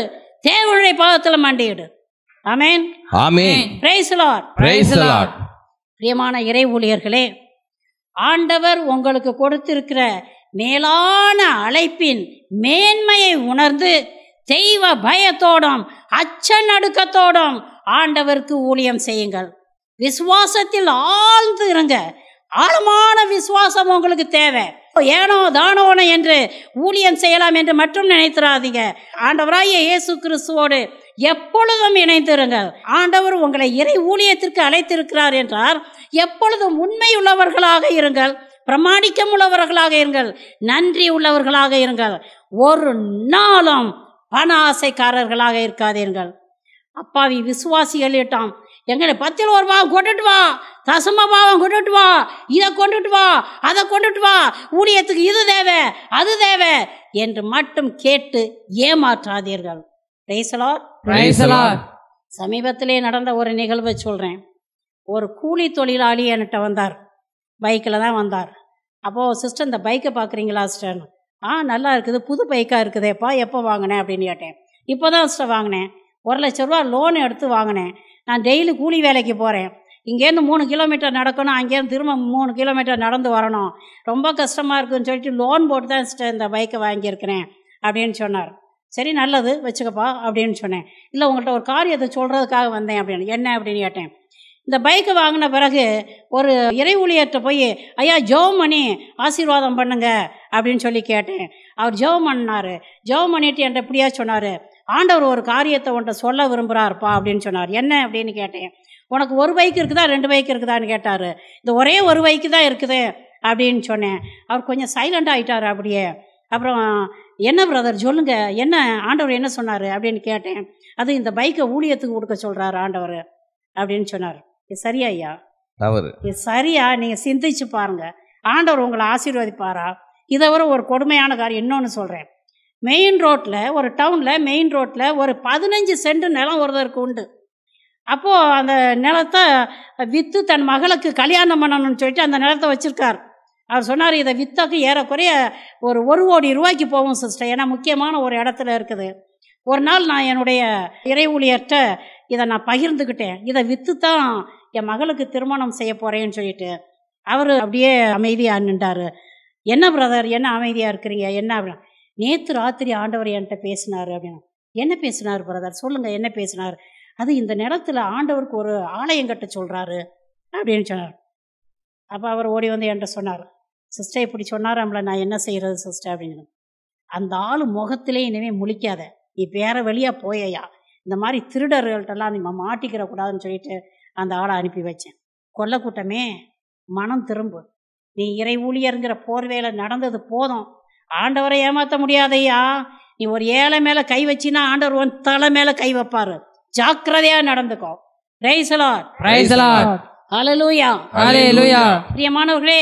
Speaker 1: தேவழை பாதத்தில் மாண்டிடு ஆமேன் ஆமேன் பிரியமான இறை ஊழியர்களே ஆண்டவர் உங்களுக்கு கொடுத்திருக்கிற மேலான அழைப்பின் மேன்மையை உணர்ந்து தெய்வ பயத்தோடும் அச்ச நடுக்கத்தோடும் ஆண்டவருக்கு ஊழியம் செய்யுங்கள் விசுவாசத்தில் ஆழ்ந்து இருங்க ஆழமான விசுவாசம் உங்களுக்கு தேவை ஏனோ தானோனோ என்று ஊழியம் செய்யலாம் என்று மட்டும் நினைத்துறாதீங்க ஆண்டவராகிய இயேசு கிறிஸ்துவோடு எப்பொழுதும் இணைந்திருங்க ஆண்டவர் உங்களை இறை ஊழியத்திற்கு அழைத்திருக்கிறார் என்றார் எப்பொழுதும் உண்மை உள்ளவர்களாக இருங்கள் பிரமாணிக்கம் உள்ளவர்களாக இருங்கள் நன்றி உள்ளவர்களாக இருங்கள் ஒரு நாளும் பண ஆசைக்காரர்களாக இருக்காதீர்கள் அப்பாவி விசுவாசிகள் எழுட்டான் எங்களை பத்தில் ஒரு பாவம் கொண்டுட்டு வா தசம பாவம் கொண்டுட்டு வா இதை கொண்டுட்டு வா அதை கொண்டுட்டு வா ஊழியத்துக்கு இது தேவை அது தேவை என்று மட்டும் கேட்டு ஏமாற்றாதீர்கள் பேசலாம் சமீபத்திலே நடந்த ஒரு நிகழ்வை சொல்கிறேன் ஒரு கூலி தொழிலாளி என்கிட்ட வந்தார் பைக்கில் தான் வந்தார் அப்போது சிஸ்டர் இந்த பைக்கை பார்க்குறீங்களா சிஸ்டர்னு ஆ நல்லா இருக்குது புது பைக்காக இருக்குதேப்பா எப்போ வாங்கினேன் அப்படின்னு கேட்டேன் இப்போ தான் சிஸ்டர் வாங்கினேன் ஒரு லட்ச ரூபா லோன் எடுத்து வாங்கினேன் நான் டெய்லி கூலி வேலைக்கு போகிறேன் இங்கேருந்து மூணு கிலோமீட்டர் நடக்கணும் அங்கேருந்து திரும்ப மூணு கிலோமீட்டர் நடந்து வரணும் ரொம்ப கஷ்டமாக இருக்குன்னு சொல்லிட்டு லோன் போட்டு தான் சிஸ்டர் இந்த பைக்கை வாங்கியிருக்கிறேன் அப்படின்னு சொன்னார் சரி நல்லது வச்சுக்கப்பா அப்படின்னு சொன்னேன் இல்லை உங்கள்கிட்ட ஒரு காரியத்தை சொல்கிறதுக்காக வந்தேன் அப்படின்னு என்ன அப்படின்னு கேட்டேன் இந்த பைக்கு வாங்கின பிறகு ஒரு இறை ஊழியர்கிட்ட போய் ஐயா ஜோமணி ஆசீர்வாதம் பண்ணுங்க அப்படின்னு சொல்லி கேட்டேன் அவர் ஜெபம் பண்ணார் ஜெபம் பண்ணிட்டு என்கிட்ட இப்படியா சொன்னார் ஆண்டவர் ஒரு காரியத்தை உன்ட்ட சொல்ல விரும்புகிறாருப்பா அப்படின்னு சொன்னார் என்ன அப்படின்னு கேட்டேன் உனக்கு ஒரு பைக் இருக்குதா ரெண்டு பைக் இருக்குதான்னு கேட்டார் இந்த ஒரே ஒரு பைக்கு தான் இருக்குது அப்படின்னு சொன்னேன் அவர் கொஞ்சம் சைலண்ட் ஆகிட்டார் அப்படியே அப்புறம் என்ன பிரதர் சொல்லுங்கள் என்ன ஆண்டவர் என்ன சொன்னார் அப்படின்னு கேட்டேன் அது இந்த பைக்கை ஊழியத்துக்கு கொடுக்க சொல்கிறாரு ஆண்டவர் அப்படின்னு சொன்னார் சரியா ஐயா தவறு சரியா நீங்கள் சிந்திச்சு பாருங்கள் ஆண்டவர் உங்களை ஆசீர்வதிப்பாரா இதை வர ஒரு கொடுமையான காரியம் இன்னொன்று சொல்கிறேன் மெயின் ரோட்டில் ஒரு டவுனில் மெயின் ரோட்டில் ஒரு பதினஞ்சு சென்ட் நிலம் ஒருதற்கு உண்டு அப்போது அந்த நிலத்தை விற்று தன் மகளுக்கு கல்யாணம் பண்ணணும்னு சொல்லிட்டு அந்த நிலத்தை வச்சுருக்கார் அவர் சொன்னார் இதை விற்றக்கு ஏறக்குறைய ஒரு ஒரு கோடி ரூபாய்க்கு போகும் சிஸ்டர் ஏன்னா முக்கியமான ஒரு இடத்துல இருக்குது ஒரு நாள் நான் என்னுடைய இறை ஊழியர்கிட்ட இதை நான் பகிர்ந்துக்கிட்டேன் இதை விற்று தான் என் மகளுக்கு திருமணம் செய்ய போகிறேன்னு சொல்லிட்டு அவர் அப்படியே அமைதியாக நின்றார் என்ன பிரதர் என்ன அமைதியாக இருக்கிறீங்க என்ன அப்படின்னா நேற்று ராத்திரி ஆண்டவர் என்கிட்ட பேசினார் அப்படின்னா என்ன பேசினார் பிரதர் சொல்லுங்கள் என்ன பேசினார் அது இந்த நிலத்தில் ஆண்டவருக்கு ஒரு ஆலயம் கட்ட சொல்கிறாரு அப்படின்னு சொன்னார் அப்போ அவர் ஓடி வந்து என்கிட்ட சொன்னார் சிஸ்டர் இப்படி சொன்னாராம்ல நான் என்ன செய்கிறது சிஸ்டர் அப்படின்னு அந்த ஆள் முகத்திலே இனிமே முழிக்காத நீ வேற வழியாக போயையா இந்த மாதிரி திருடர்கள்ட்டெல்லாம் நீ மாட்டிக்கிற கூடாதுன்னு சொல்லிட்டு அந்த ஆளை அனுப்பி வச்சேன் கொல்ல கூட்டமே மனம் திரும்பு நீ இறை ஊழியருங்கிற போர்வையில் நடந்தது போதும் ஆண்டவரை ஏமாற்ற முடியாதையா நீ ஒரு ஏழை மேலே கை வச்சின்னா ஆண்டவர் ஒன் தலை மேலே கை வைப்பார் ஜாக்கிரதையாக நடந்துக்கோ பிரியமானவர்களே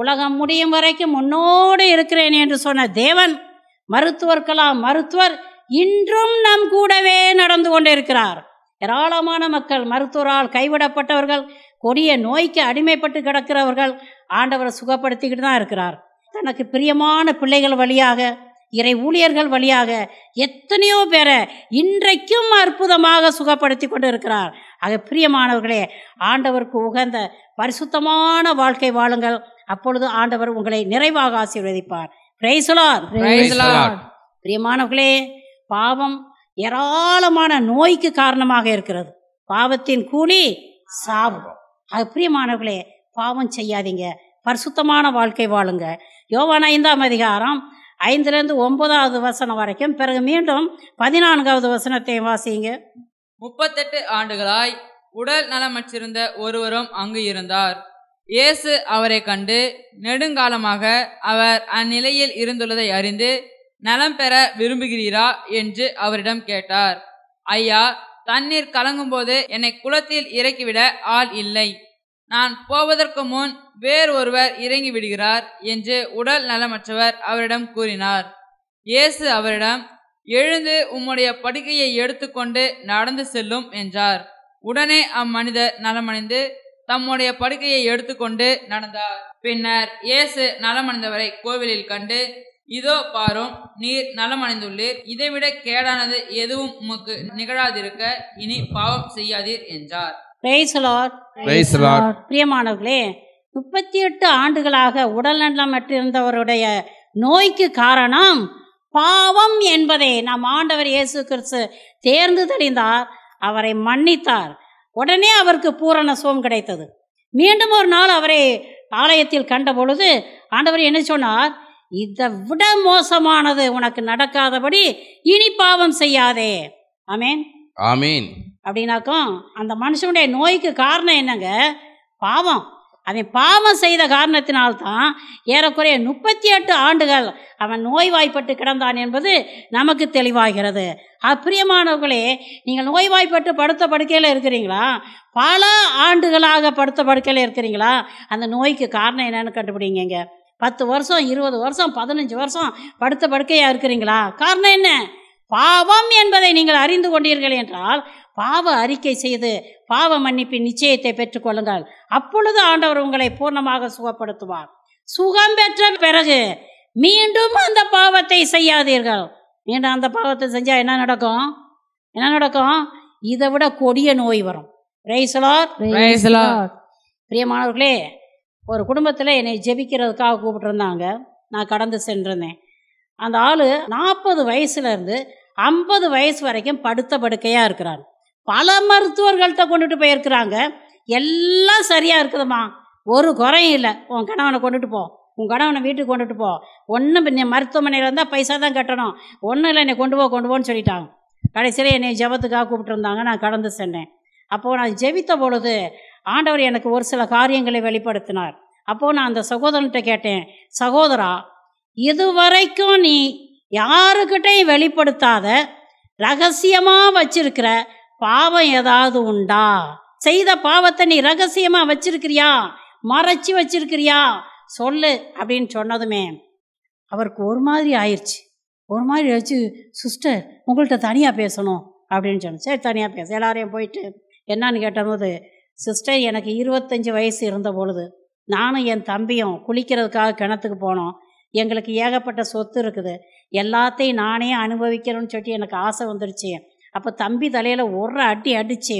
Speaker 1: உலகம் முடியும் வரைக்கும் உன்னோடு இருக்கிறேன் என்று சொன்ன தேவன் மருத்துவர்களாம் மருத்துவர் இன்றும் நம் கூடவே நடந்து கொண்டிருக்கிறார் ஏராளமான மக்கள் மருத்துவரால் கைவிடப்பட்டவர்கள் கொடிய நோய்க்கு அடிமைப்பட்டு கிடக்கிறவர்கள் ஆண்டவரை சுகப்படுத்திக்கிட்டு தான் இருக்கிறார் தனக்கு பிரியமான பிள்ளைகள் வழியாக இறை ஊழியர்கள் வழியாக எத்தனையோ பேரை இன்றைக்கும் அற்புதமாக சுகப்படுத்தி கொண்டு இருக்கிறார் ஆக பிரியமானவர்களே ஆண்டவருக்கு உகந்த பரிசுத்தமான வாழ்க்கை வாழுங்கள் அப்பொழுது ஆண்டவர் உங்களை நிறைவாக ஆசீர்வதிப்பார் பிரியமானவர்களே பாவம் ஏராளமான நோய்க்கு காரணமாக இருக்கிறது பாவத்தின் கூலி சாவு அது பிரியமானவர்களே பாவம் செய்யாதீங்க பரிசுத்தமான வாழ்க்கை வாழுங்க யோவான ஐந்தாம் அதிகாரம் ஐந்துலேருந்து ஒன்பதாவது வசனம் வரைக்கும் பிறகு மீண்டும் பதினான்காவது வசனத்தை வாசிங்க
Speaker 5: முப்பத்தெட்டு ஆண்டுகளாய் உடல் நலமற்றிருந்த ஒருவரும் அங்கு இருந்தார் இயேசு அவரை கண்டு நெடுங்காலமாக அவர் அந்நிலையில் இருந்துள்ளதை அறிந்து நலம் பெற விரும்புகிறீரா என்று அவரிடம் கேட்டார் ஐயா தண்ணீர் கலங்கும் போது என்னை குளத்தில் இறக்கிவிட ஆள் இல்லை நான் போவதற்கு முன் வேறு ஒருவர் இறங்கி விடுகிறார் என்று உடல் நலமற்றவர் அவரிடம் கூறினார் இயேசு அவரிடம் எழுந்து உம்முடைய படுக்கையை எடுத்துக்கொண்டு நடந்து செல்லும் என்றார் உடனே அம்மனிதர் நலமடைந்து தம்முடைய படுக்கையை எடுத்துக்கொண்டு நடந்தார் பின்னர் இயேசு நலமடைந்தவரை கோவிலில் கண்டு இதோ பாரும் நீர் நலமடைந்துள்ளீர் இதைவிட கேடானது எதுவும் உமக்கு நிகழாதிருக்க இனி பாவம் செய்யாதீர் என்றார்
Speaker 1: பிரியமானவர்களே முப்பத்தி எட்டு ஆண்டுகளாக உடல் அற்றிருந்தவருடைய நோய்க்கு காரணம் பாவம் என்பதை நம் ஆண்டவர் இயேசு கிறிஸ்து தேர்ந்து தெளிந்தார் அவரை மன்னித்தார் உடனே அவருக்கு பூரண சுகம் கிடைத்தது மீண்டும் ஒரு நாள் அவரை ஆலயத்தில் கண்ட பொழுது ஆண்டவர் என்ன சொன்னார் இதை விட மோசமானது உனக்கு நடக்காதபடி இனி பாவம் செய்யாதே ஆமேன் ஆமீன் அப்படின்னாக்கும் அந்த மனுஷனுடைய நோய்க்கு காரணம் என்னங்க பாவம் அவன் பாவம் செய்த காரணத்தினால்தான் ஏறக்குறைய முப்பத்தி எட்டு ஆண்டுகள் அவன் நோய்வாய்ப்பட்டு கிடந்தான் என்பது நமக்கு தெளிவாகிறது அப்பிரியமானவர்களே நீங்கள் நோய்வாய்ப்பட்டு படுத்த படுக்கையில் இருக்கிறீங்களா பல ஆண்டுகளாக படுத்த படுக்கையில் இருக்கிறீங்களா அந்த நோய்க்கு காரணம் என்னென்னு கண்டுபிடிங்க பத்து வருஷம் இருபது வருஷம் பதினஞ்சு வருஷம் படுத்த படுக்கையாக இருக்கிறீங்களா காரணம் என்ன பாவம் என்பதை நீங்கள் அறிந்து கொண்டீர்கள் என்றால் பாவ அறிக்கை செய்து பாவ மன்னிப்பின் நிச்சயத்தை பெற்றுக்கொள்ளுங்கள் அப்பொழுது ஆண்டவர் உங்களை பூர்ணமாக சுகப்படுத்துவார் சுகம் பெற்ற பிறகு மீண்டும் அந்த பாவத்தை செய்யாதீர்கள் மீண்டும் அந்த பாவத்தை செஞ்சால் என்ன நடக்கும் என்ன நடக்கும் இதை விட கொடிய நோய் வரும் பிரியமானவர்களே ஒரு குடும்பத்தில் என்னை ஜெபிக்கிறதுக்காக கூப்பிட்டுருந்தாங்க நான் கடந்து சென்றிருந்தேன் அந்த ஆள் நாற்பது வயசுலேருந்து ஐம்பது வயசு வரைக்கும் படுத்த படுக்கையாக இருக்கிறான் பல மருத்துவர்கள்ட்ட கொண்டுட்டு போயிருக்கிறாங்க எல்லாம் சரியாக இருக்குதுமா ஒரு குறையும் இல்லை உன் கணவனை கொண்டுட்டு போ உன் கணவனை வீட்டுக்கு கொண்டுட்டு போ ஒன்றும் நீ மருத்துவமனையில் இருந்தால் பைசா தான் கட்டணும் ஒன்றும் இல்லை என்னை கொண்டு போ கொண்டு போன்னு சொல்லிட்டாங்க கடைசியில் என்னை ஜபத்துக்காக கூப்பிட்டுருந்தாங்க நான் கடந்து சென்னேன் அப்போது நான் ஜெபித்த பொழுது ஆண்டவர் எனக்கு ஒரு சில காரியங்களை வெளிப்படுத்தினார் அப்போது நான் அந்த சகோதரன்கிட்ட கேட்டேன் சகோதரா இதுவரைக்கும் நீ யாருக்கிட்டையும் வெளிப்படுத்தாத ரகசியமாக வச்சிருக்கிற பாவம் ஏதாவது உண்டா செய்த பாவத்தை நீ ரகசியமாக வச்சிருக்கிறியா மறைச்சி வச்சிருக்கிறியா சொல்லு அப்படின்னு சொன்னதுமே அவருக்கு ஒரு மாதிரி ஆயிடுச்சு ஒரு மாதிரி ஆயிடுச்சு சிஸ்டர் உங்கள்கிட்ட தனியாக பேசணும் அப்படின்னு சொன்னேன் சரி தனியாக பேச எல்லாரையும் போயிட்டு என்னான்னு கேட்டபோது சிஸ்டர் எனக்கு இருபத்தஞ்சி வயசு இருந்த பொழுது நானும் என் தம்பியும் குளிக்கிறதுக்காக கிணத்துக்கு போனோம் எங்களுக்கு ஏகப்பட்ட சொத்து இருக்குது எல்லாத்தையும் நானே அனுபவிக்கணும்னு சொல்லிட்டு எனக்கு ஆசை வந்துருச்சு அப்போ தம்பி தலையில் ஒரு அடி அடித்து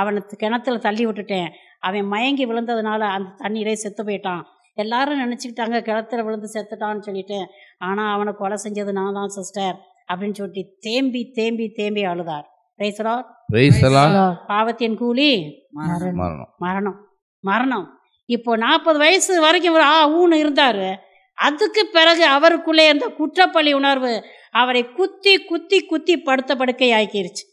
Speaker 1: அவனை கிணத்துல தள்ளி விட்டுட்டேன் அவன் மயங்கி விழுந்ததுனால அந்த தண்ணியிலே செத்து போயிட்டான் எல்லாரும் நினச்சிக்கிட்டாங்க கிணத்துல விழுந்து செத்துட்டான்னு சொல்லிட்டேன் ஆனால் அவனை கொலை செஞ்சது நான் தான் சிஸ்டர் அப்படின்னு சொல்லிட்டு தேம்பி தேம்பி தேம்பி அழுதார் பாவத்தின் கூலி மரணம் மரணம் இப்போ நாற்பது வயசு வரைக்கும் ஆ ஊன்னு இருந்தார் அதுக்கு பிறகு அவருக்குள்ளே அந்த குற்றப்பள்ளி உணர்வு அவரை குத்தி குத்தி குத்தி படுத்த படுக்கை ஆக்கிருச்சு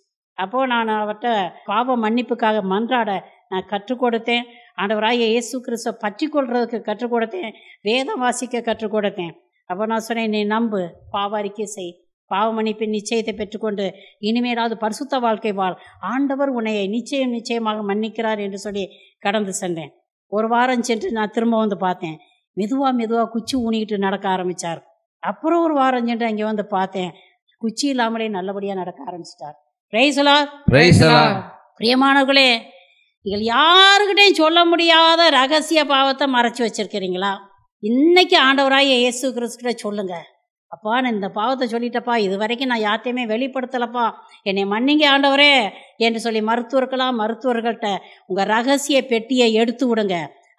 Speaker 1: அப்போது நான் அவர்கிட்ட பாவ மன்னிப்புக்காக மன்றாட நான் கற்றுக் கொடுத்தேன் ஆண்டவராக இயேசு கிறிஸ்த பற்றி கொள்றதுக்கு கற்றுக் கொடுத்தேன் வேதம் வாசிக்க கற்றுக் கொடுத்தேன் அப்போ நான் சொன்னேன் நீ நம்பு பாவாரிக்கை செய் பாவ மன்னிப்பின் நிச்சயத்தை பெற்றுக்கொண்டு இனிமேலாவது பரிசுத்த வாழ்க்கை வாழ் ஆண்டவர் உன்னையை நிச்சயம் நிச்சயமாக மன்னிக்கிறார் என்று சொல்லி கடந்து சென்றேன் ஒரு வாரம் சென்று நான் திரும்ப வந்து பார்த்தேன் மெதுவாக மெதுவாக குச்சி ஊனிக்கிட்டு நடக்க ஆரம்பித்தார் அப்புறம் ஒரு வாரம் சென்று அங்கே வந்து பார்த்தேன் குச்சி இல்லாமலே நல்லபடியாக நடக்க ஆரம்பிச்சிட்டார் பிரைசலா பிரைசலா பிரியமானவர்களே நீங்கள் யாருக்கிட்டையும் சொல்ல முடியாத ரகசிய பாவத்தை மறைச்சி வச்சிருக்கிறீங்களா இன்னைக்கு ஆண்டவராக இயேசு கிறிஸ்துகிட்ட சொல்லுங்க அப்பா நான் இந்த பாவத்தை சொல்லிட்டப்பா இது வரைக்கும் நான் யார்த்தையுமே வெளிப்படுத்தலப்பா என்னை மன்னிங்க ஆண்டவரே என்று சொல்லி மருத்துவர்களாக மருத்துவர்கள்ட்ட உங்கள் ரகசிய பெட்டியை எடுத்து விடுங்க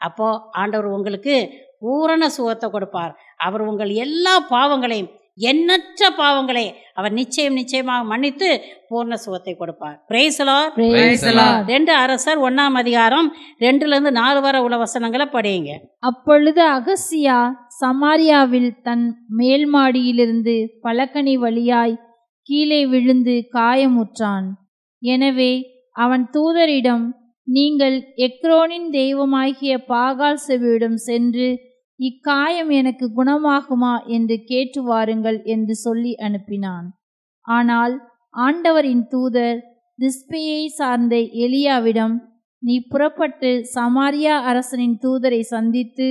Speaker 1: அப்போது ஆண்டவர் உங்களுக்கு பூரண சுகத்தை கொடுப்பார் அவர் உங்கள் எல்லா பாவங்களையும் எண்ணற்ற பாவங்களை அவர் நிச்சயம் நிச்சயமாக மன்னித்து பூர்ண சுகத்தை கொடுப்பார் பிரேசலா ரெண்டு அரசர் ஒன்னாம் அதிகாரம் ரெண்டுல இருந்து நாலு வர உள்ள வசனங்களை படியுங்க
Speaker 2: அப்பொழுது அகசியா சமாரியாவில் தன் மேல் மாடியிலிருந்து வழியாய் கீழே விழுந்து காயமுற்றான் எனவே அவன் தூதரிடம் நீங்கள் எக்ரோனின் தெய்வமாகிய பாகால் செவியிடம் சென்று இக்காயம் எனக்கு குணமாகுமா என்று கேட்டு வாருங்கள் என்று சொல்லி அனுப்பினான் ஆனால் ஆண்டவரின் தூதர் திஸ்பியை சார்ந்த எலியாவிடம் நீ புறப்பட்டு சமாரியா அரசனின் தூதரை சந்தித்து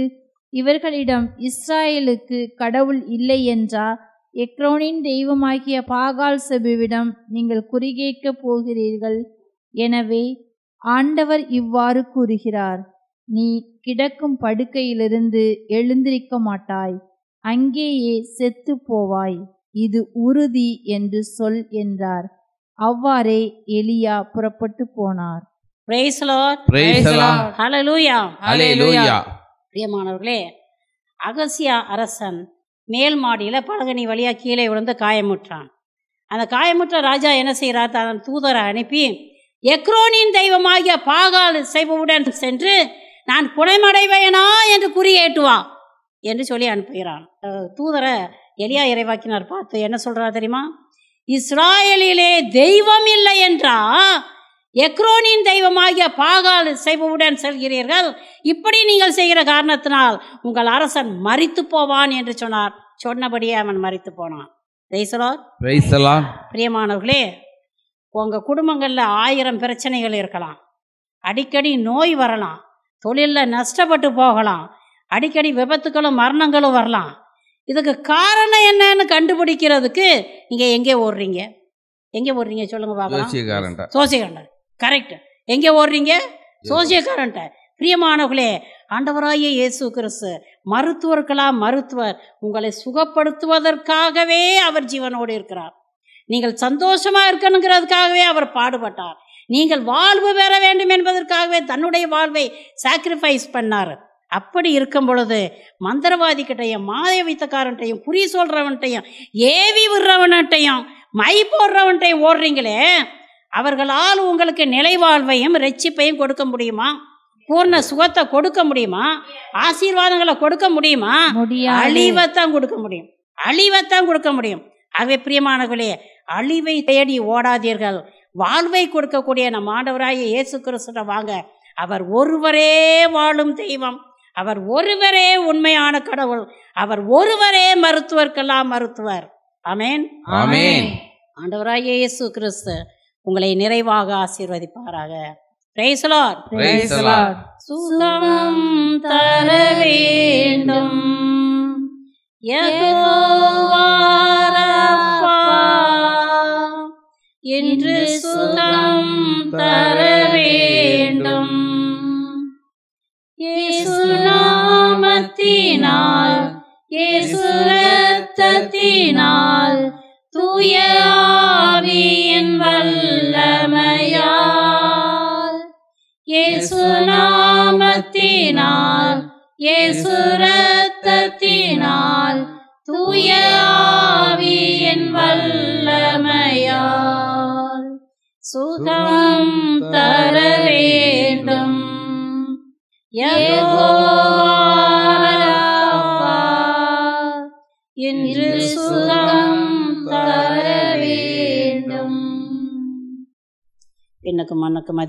Speaker 2: இவர்களிடம் இஸ்ராயலுக்கு கடவுள் இல்லை என்றா எக்ரோனின் தெய்வமாகிய பாகால் செபுவிடம் நீங்கள் குறிகேட்கப் போகிறீர்கள் எனவே ஆண்டவர் இவ்வாறு கூறுகிறார் நீ கிடக்கும் படுக்கையிலிருந்து எழுந்திருக்க மாட்டாய் அங்கேயே செத்து போவாய் இது உறுதி என்று சொல் என்றார் அவ்வாறே எலியா புறப்பட்டு போனார்
Speaker 1: பிரியமானவர்களே அகசியா அரசன் மேல் மாடியில் பழகனி வழியாக கீழே விழுந்து காயமுற்றான் அந்த காயமுற்ற ராஜா என்ன செய்கிறார் தான் தூதரை அனுப்பி எக்ரோனின் தெய்வமாகிய பாகால் செய்வவுடன் சென்று நான் குணமடைவேனா என்று குறியேட்டுவா என்று சொல்லி அனுப்புகிறான் தூதரை எலியா இறைவாக்கினார் பார்த்து என்ன சொல்கிறா தெரியுமா இஸ்ராயலிலே தெய்வம் இல்லை என்றா எக்ரோனின் தெய்வமாகிய பாகால் செய்வவுடன் செல்கிறீர்கள் இப்படி நீங்கள் செய்கிற காரணத்தினால் உங்கள் அரசன் மறித்து போவான் என்று சொன்னார் சொன்னபடியே அவன் மறித்து போனான் பிரியமானவர்களே உங்கள் குடும்பங்களில் ஆயிரம் பிரச்சனைகள் இருக்கலாம் அடிக்கடி நோய் வரலாம் தொழிலில் நஷ்டப்பட்டு போகலாம் அடிக்கடி விபத்துக்களும் மரணங்களும் வரலாம் இதுக்கு காரணம் என்னன்னு கண்டுபிடிக்கிறதுக்கு நீங்கள் எங்கே ஓடுறீங்க எங்கே ஓடுறீங்க சொல்லுங்கள் பாபா சோசியகாரன் கரெக்ட் எங்கே ஓடுறீங்க சோசியகாரன் பிரியமானவர்களே ஆண்டவராய இயேசு கிறிஸ்து மருத்துவர்களா மருத்துவர் உங்களை சுகப்படுத்துவதற்காகவே அவர் ஜீவனோடு இருக்கிறார் நீங்கள் சந்தோஷமாக இருக்கணுங்கிறதுக்காகவே அவர் பாடுபட்டார் நீங்கள் வாழ்வு பெற வேண்டும் என்பதற்காகவே தன்னுடைய வாழ்வை சாக்ரிஃபைஸ் பண்ணார் அப்படி இருக்கும் பொழுது மந்திரவாதிக்கிட்டையும் மாதை வைத்தக்காரன்ட்டையும் குறி சொல்கிறவன்ட்டையும் ஏவி விடுறவன்ட்டையும் மை போடுறவன்ட்டையும் ஓடுறீங்களே அவர்களால் உங்களுக்கு நிலைவாழ்வையும் ரெச்சிப்பையும் கொடுக்க முடியுமா பூர்ண சுகத்தை கொடுக்க முடியுமா ஆசீர்வாதங்களை கொடுக்க முடியுமா அழிவைத்தான் கொடுக்க முடியும் அழிவைத்தான் கொடுக்க முடியும் ஆகவே பிரியமானவர்களே அழிவை தேடி ஓடாதீர்கள் வாழ்வை கொடுக்கக்கூடிய நம் ஆண்டவராய இயேசு கிறிஸ்துட வாங்க அவர் ஒருவரே வாழும் தெய்வம் அவர் ஒருவரே உண்மையான கடவுள் அவர் ஒருவரே மருத்துவர்க்கெல்லாம் மருத்துவர் அமேன் அமேன் ஆண்டவராய இயேசு கிறிஸ்து உங்களை நிறைவாக ஆசீர்வதிப்பாராக சுகம் தர வேண்டும்
Speaker 2: என்று சுதம்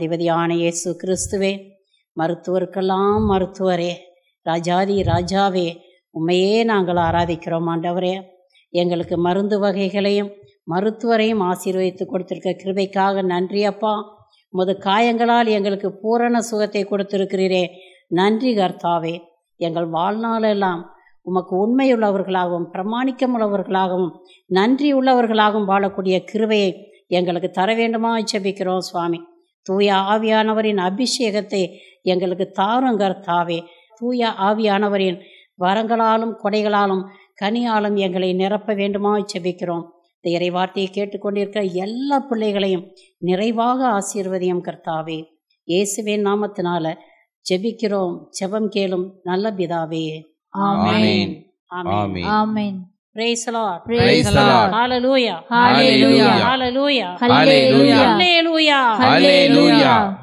Speaker 1: அதிபதியான இயேசு கிறிஸ்துவே மருத்துவருக்கெல்லாம் மருத்துவரே ராஜாதி ராஜாவே உண்மையே நாங்கள் ஆராதிக்கிறோம் ஆண்டவரே எங்களுக்கு மருந்து வகைகளையும் மருத்துவரையும் ஆசீர்வதித்து கொடுத்துருக்க கிருபைக்காக நன்றி அப்பா உமது காயங்களால் எங்களுக்கு பூரண சுகத்தை கொடுத்திருக்கிறீரே நன்றி கர்த்தாவே எங்கள் வாழ்நாளெல்லாம் உமக்கு உண்மையுள்ளவர்களாகவும் பிரமாணிக்கம் உள்ளவர்களாகவும் நன்றி உள்ளவர்களாகவும் வாழக்கூடிய கிருவையை எங்களுக்கு தர வேண்டுமா ஜெபிக்கிறோம் சுவாமி தூய ஆவியானவரின் அபிஷேகத்தை எங்களுக்கு தாருங்கர் தாவே தூய ஆவியானவரின் வரங்களாலும் கொடைகளாலும் கனியாலும் எங்களை நிரப்ப வேண்டுமா செபிக்கிறோம் இந்த இறைவார்த்தையை கேட்டுக்கொண்டிருக்கிற எல்லா பிள்ளைகளையும் நிறைவாக ஆசீர்வதியம் கர்த்தாவே இயேசுவின் நாமத்தினால ஜெபிக்கிறோம் ஜெபம் கேளும் நல்ல பிதாவே ஆமேன் ஆமேன் ஆமேன் Praise the Lord. Praise the Lord. Hallelujah. Hallelujah. Hallelujah. Hallelujah. Hallelujah. Hallelujah.